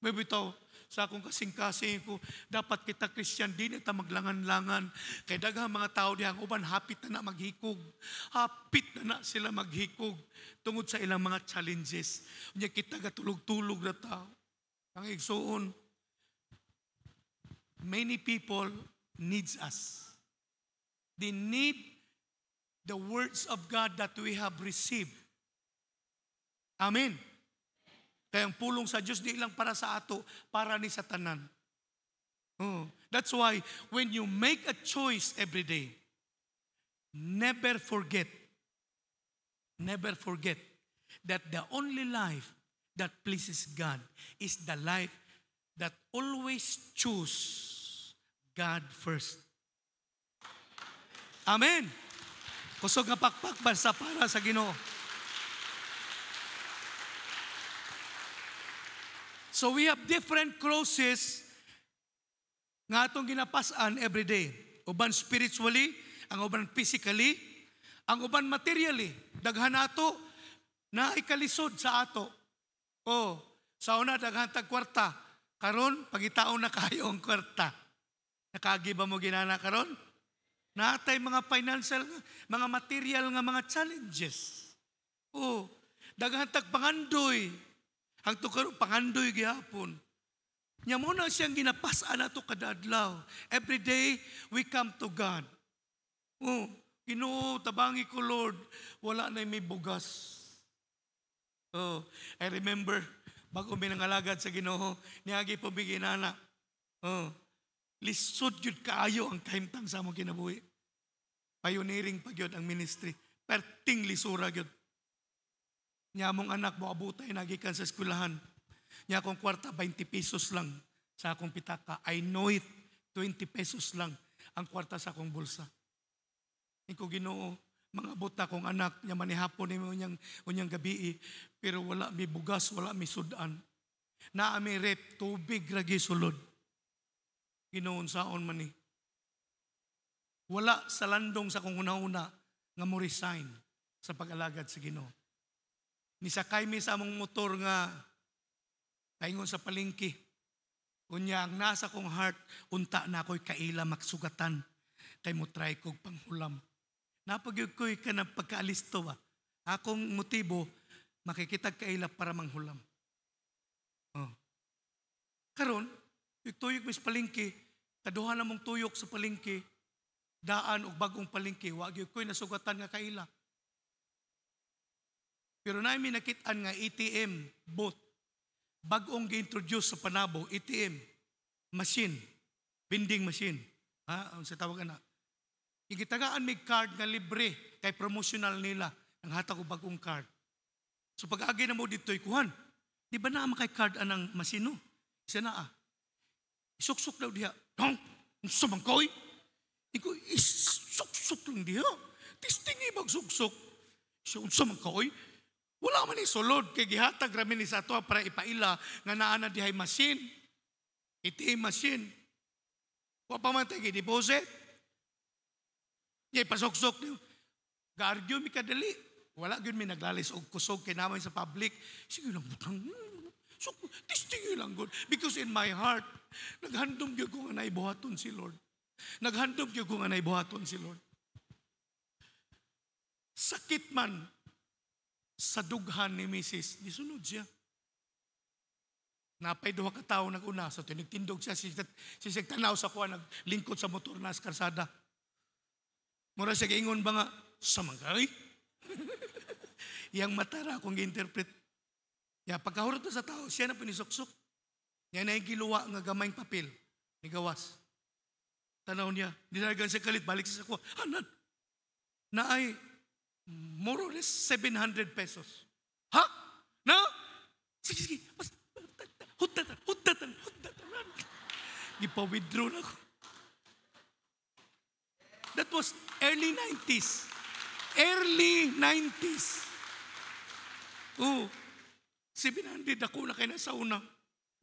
May bitaw, sa akong kasing-kasing ko, dapat kita Christian din ita maglangan-langan. Kay daghang mga tao di uban hapit na na maghikog. Hapit na na sila maghikog tungod sa ilang mga challenges. Unya kita gatulog-tulog na tao. Ang igsuon, many people needs us. They need the words of God that we have received. Amen. Kaya ang pulong sa Diyos di lang para sa ato, para ni Satanan. tanan. Oh, that's why when you make a choice every day, never forget, never forget that the only life that pleases God is the life that always choose God first. Amen. Kusog nga pakpak basta para sa Ginoo. So we have different crosses nga atong ginapasan every day. Uban spiritually, ang uban physically, ang uban materially. Daghan ato na ikalisod sa ato. O, sa una, daghan tag kwarta. Karon, pagitaon na kayo ang kwarta. Nakagiba mo ginana karon? Natay mga financial, mga material nga mga challenges. O, daghan tag pangandoy, ang tukaro, pangandoy gihapon. Nya mo na siyang ginapasa na to kadadlaw. Every day, we come to God. Oh, Ginoo, tabangi ko Lord, wala na may bugas. Oh, I remember, bago minangalagad sa ginoo, niagi po ana. Oh, lisod jud kaayo ang kahimtang sa among kinabuhi. Pioneering pagyod ang ministry. Perting lisura yun. Nya mong anak, moabutay, nagikan sa eskulahan. Nya akong kwarta, 20 pesos lang sa akong pitaka. I know it, 20 pesos lang ang kwarta sa akong bulsa. Iko ginoo, mga buta kong anak, niya manihapon ni unyang, unyang gabi, eh, pero wala may bugas, wala may sudan. Na may rep, tubig ragi sulod. Ginoon saon man ni. Wala sa landong sa kong una-una nga mo resign sa pag-alagad sa Ginoo ni sakay mi sa among motor nga kaingon sa palingki. Kunya ang nasa kong heart, unta na koy kaila maksugatan. Kay mo try kog panghulam. Napagyog ko'y kana na pagkaalisto ba? Ah. Akong motibo, makikita kaila para manghulam. Oh. Karon, yung tuyok mis palingki, kaduhan namong tuyok sa palingki, daan og bagong palingki, wag yung ko'y nasugatan nga kaila. Pero namin nakitaan nga ATM booth. Bagong gi-introduce sa Panabo, ATM machine, vending machine. Ha, ang sa tawag na. Igitagaan may card nga libre kay promotional nila ang hatag ko bagong card. So pag agi na mo dito kuhan. di ba na kay card anang masino? Isa na ah. Isuksok daw diha. Tong, sumangkoy. Iko isuksok lang diha. Tistingi magsuksok. Siya, sumangkoy. Wala man ni sulod kay gihatag ra ni sa ato para ipaila nga naa na dihay machine. Iti machine. Wa pa man tagi deposit. Yay pasoksok niyo. Gargyo mi kadali. Wala gyud mi naglalis og kusog kay namay sa public. Sige lang butang. So, testing lang good. Because in my heart, naghandom gyud ko nga naibuhaton si Lord. Naghandom gyud ko nga naibuhaton si Lord. Sakit man sa dughan ni Mrs. Disunod siya. Napay duha ka tao naguna sa so, tinigtindog siya si si tanaw sa kuha naglingkod sa motor na sa karsada. Mura siya giingon ba nga sa Yang matara kung interpret. Ya pagkahurot na sa tao, siya na pinisuksok. Niya na yung giluwa nga gamayng papel ni gawas. Tanaw niya, dinagan siya kalit, balik siya sa kuha. Hanad! Naay, more or less 700 pesos. Ha? No? Sige, sige. Mas, hutatan, hutatan, hutatan. Gipa-withdraw na ko. That was early 90s. Early 90s. Oo. 700 ako na kayo na sa una.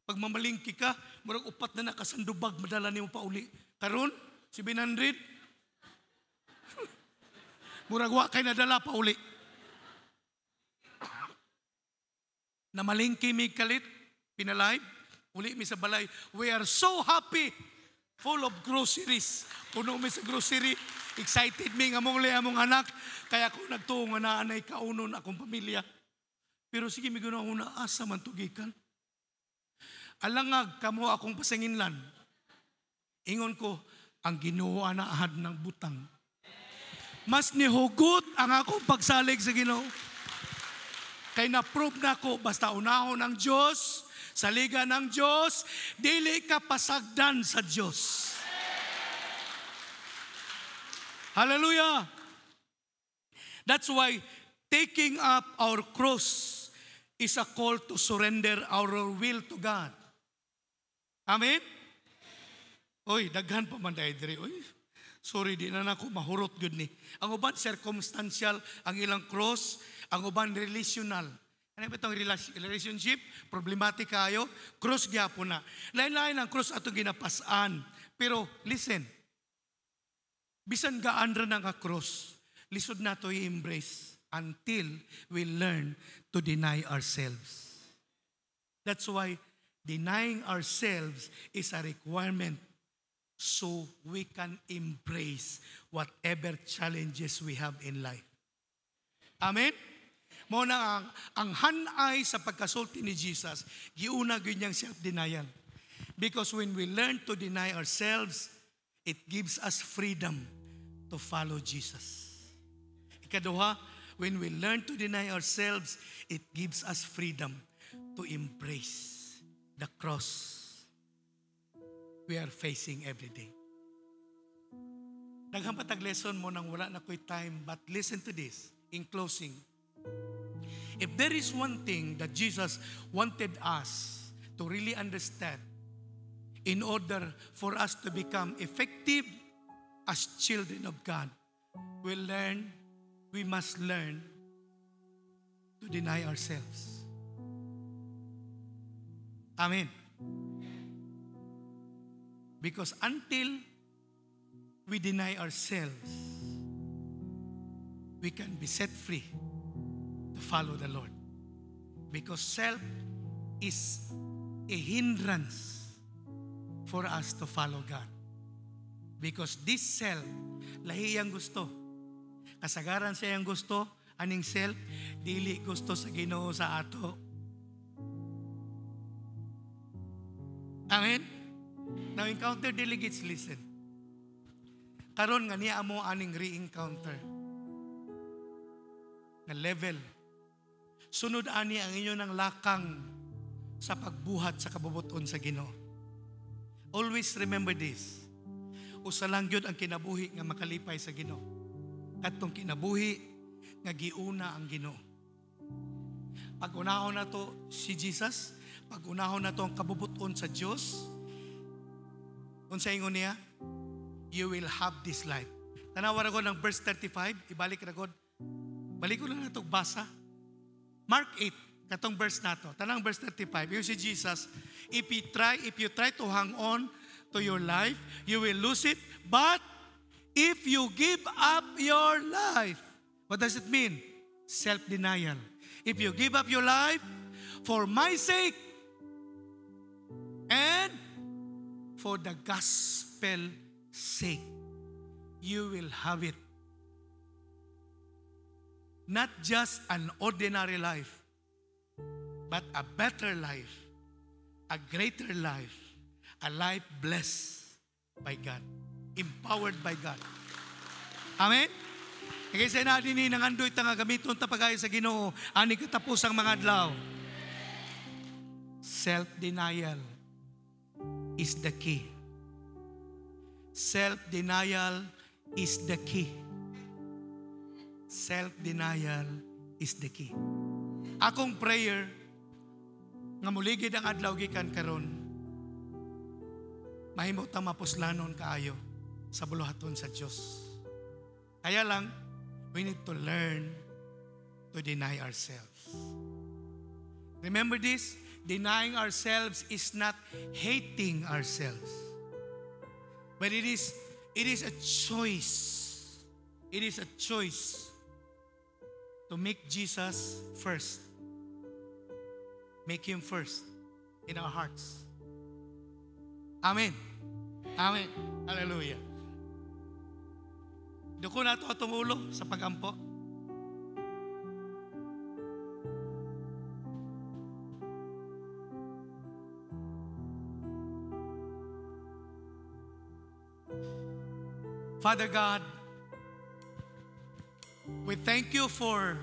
Pag mamalingki ka, murag upat na nakasandubag, madala niyo pa uli. Karon, 700, Murag wa kay nadala pa uli. Namalingki mi kalit, pinalive, uli mi sa balay. We are so happy, full of groceries. Puno mi sa grocery, excited mi nga mong liya mong anak. Kaya ako nagtuong na anay kaunon akong pamilya. Pero sige, mi ganoon ako asa man tugikan. Alangag kamo akong pasanginlan. Ingon ko, ang ginuwa na ahad ng butang mas nihugot ang akong pagsalig sa Ginoo. Kay na-prove na ko, basta unahon ng Diyos, saligan ng Diyos, dili ka pasagdan sa Diyos. Hallelujah! That's why taking up our cross is a call to surrender our will to God. Amen? Oy, daghan pa man dahil diri. Oy, Sorry, di na ako mahurot gud ni. Ang uban circumstantial, ang ilang cross, ang uban relational. Ano ba itong relationship? Problematic kayo? Cross gyapon na. Lain-lain ang cross atong ginapasaan. Pero listen, bisan gaan ra nga cross, lisod na to i-embrace until we learn to deny ourselves. That's why denying ourselves is a requirement so we can embrace whatever challenges we have in life. Amen? Mo na ang, ang hanay sa pagkasulti ni Jesus, giuna ganyang self-denial. Because when we learn to deny ourselves, it gives us freedom to follow Jesus. Ikaduha, when we learn to deny ourselves, it gives us freedom to embrace the cross we are facing every day. Naghampatag lesson mo nang wala na ko'y time, but listen to this in closing. If there is one thing that Jesus wanted us to really understand in order for us to become effective as children of God, we learn, we must learn to deny ourselves. Amen. Because until we deny ourselves, we can be set free to follow the Lord. Because self is a hindrance for us to follow God. Because this self, lahi ang gusto. Kasagaran siya ang gusto, aning self, dili gusto sa ginoo sa ato. Amen? Now, encounter delegates, listen. Karon nga niya mo aning re-encounter. Nga level. Sunod ani ang inyo ng lakang sa pagbuhat sa kabubuton sa Ginoo. Always remember this. Usa lang gyud ang kinabuhi nga makalipay sa Ginoo. Katong kinabuhi nga giuna ang Ginoo. Pag unahon na to si Jesus, pag unahon na to ang kabubuton sa Dios, Unsa ingon niya? You will have this life. Tanawa ra ko ng verse 35, ibalik ra God. Balik ko lang natog basa. Mark 8 katong verse nato. Tanang verse 35, yung si Jesus, if you try if you try to hang on to your life, you will lose it, but if you give up your life, what does it mean? Self-denial. If you give up your life for my sake and for the gospel sake, you will have it. Not just an ordinary life, but a better life, a greater life, a life blessed by God, empowered by God. Amen? Kaya sa natin ni ta tanga gamiton ta pagayo sa Ginoo ani katapos ang mga adlaw. Self-denial is the key. Self-denial is the key. Self-denial is the key. Akong prayer nga muligid ang adlaw gikan karon mahimo ta mapuslanon kaayo sa buluhaton sa Dios. Kaya lang we need to learn to deny ourselves. Remember this? Denying ourselves is not hating ourselves. But it is it is a choice. It is a choice to make Jesus first. Make him first in our hearts. Amen. Amen. Hallelujah. Doon ko na ito tumulong sa pagampo. Father God, we thank you for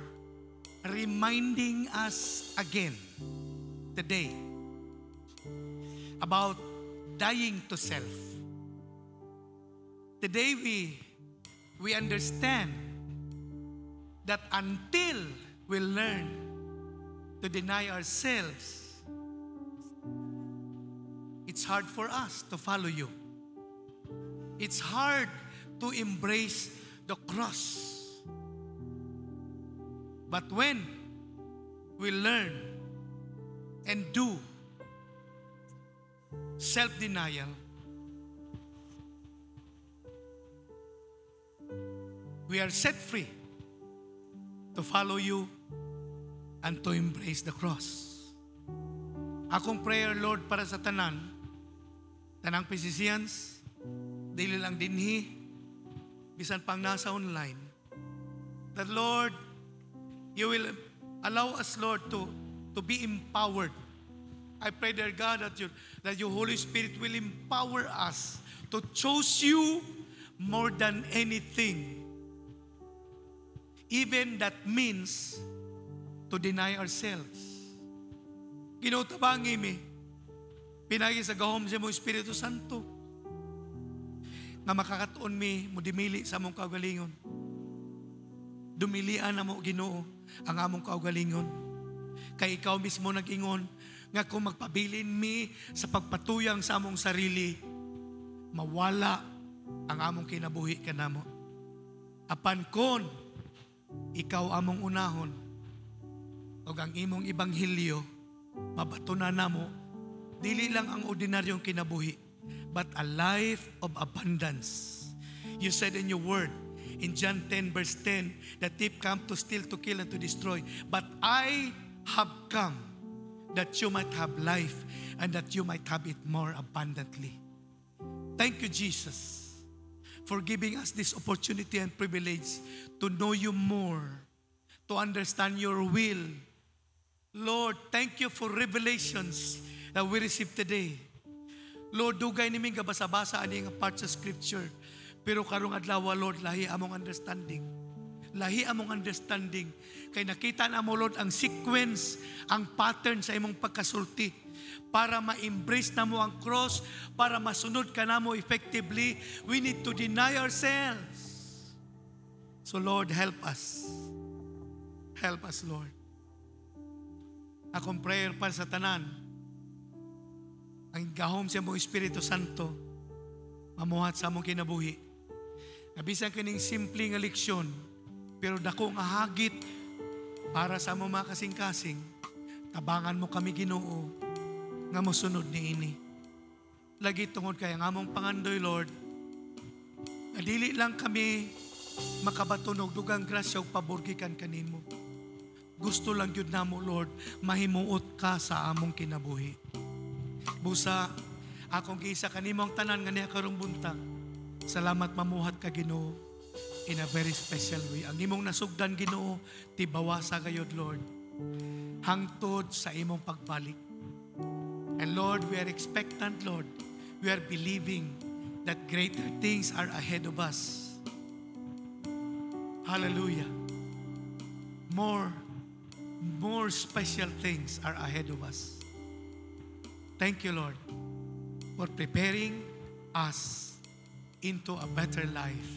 reminding us again today about dying to self. Today we we understand that until we learn to deny ourselves, it's hard for us to follow you. It's hard to embrace the cross. But when we learn and do self denial, we are set free to follow you and to embrace the cross. Akong prayer, Lord, para sa tanan, tanang pisisians, dili lang dinhi, bisan pang nasa online, that Lord, you will allow us, Lord, to, to be empowered. I pray, dear God, that, you, that your Holy Spirit will empower us to choose you more than anything. Even that means to deny ourselves. Ginutabang imi, pinagi sa gahom sa mo Espiritu Santo nga makakatuon mi mo dimili sa among kaugalingon. Dumilian na mo Ginoo ang among kaugalingon. Kay ikaw mismo nag nga kung magpabilin mi sa pagpatuyang sa among sarili, mawala ang among kinabuhi kanamo. Apan kon ikaw among unahon o ang imong ibanghilyo, na namo dili lang ang ordinaryong kinabuhi, but a life of abundance. You said in your word, in John 10, verse 10, the thief come to steal, to kill, and to destroy. But I have come that you might have life and that you might have it more abundantly. Thank you, Jesus, for giving us this opportunity and privilege to know you more, to understand your will. Lord, thank you for revelations that we receive today. Lord, dugay niming gabasa-basa ani nga part sa scripture. Pero karong adlaw, Lord, lahi among understanding. Lahi among understanding. Kay nakita na mo, Lord, ang sequence, ang pattern sa imong pagkasulti para ma-embrace na mo ang cross, para masunod ka na mo effectively, we need to deny ourselves. So Lord, help us. Help us, Lord. Akong prayer para sa tanan, ang gahom sa mong Espiritu Santo, mamuhat sa mong kinabuhi. Nabisan ka ning simple nga leksyon, pero dako nga hagit para sa mo makasing-kasing, tabangan mo kami ginoo, nga mosunod ni ini. Lagi tungod kay ang among pangandoy, Lord, nadili lang kami makabatunog dugang grasya o paborgikan kanimo. Gusto lang yun namo, Lord, mahimuot ka sa among kinabuhi. Busa, akong giisa ang tanan nga niya karong buntag. Salamat mamuhat ka Ginoo in a very special way. Ang imong nasugdan Ginoo, tibawasa gayod Lord. Hangtod sa imong pagbalik. And Lord, we are expectant Lord. We are believing that greater things are ahead of us. Hallelujah. More more special things are ahead of us. Thank you, Lord, for preparing us into a better life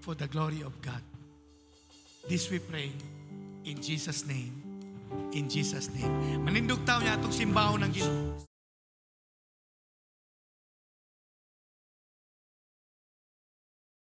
for the glory of God. This we pray in Jesus' name. In Jesus' name. Manindog tayo niya itong simbaho ng Ginoo.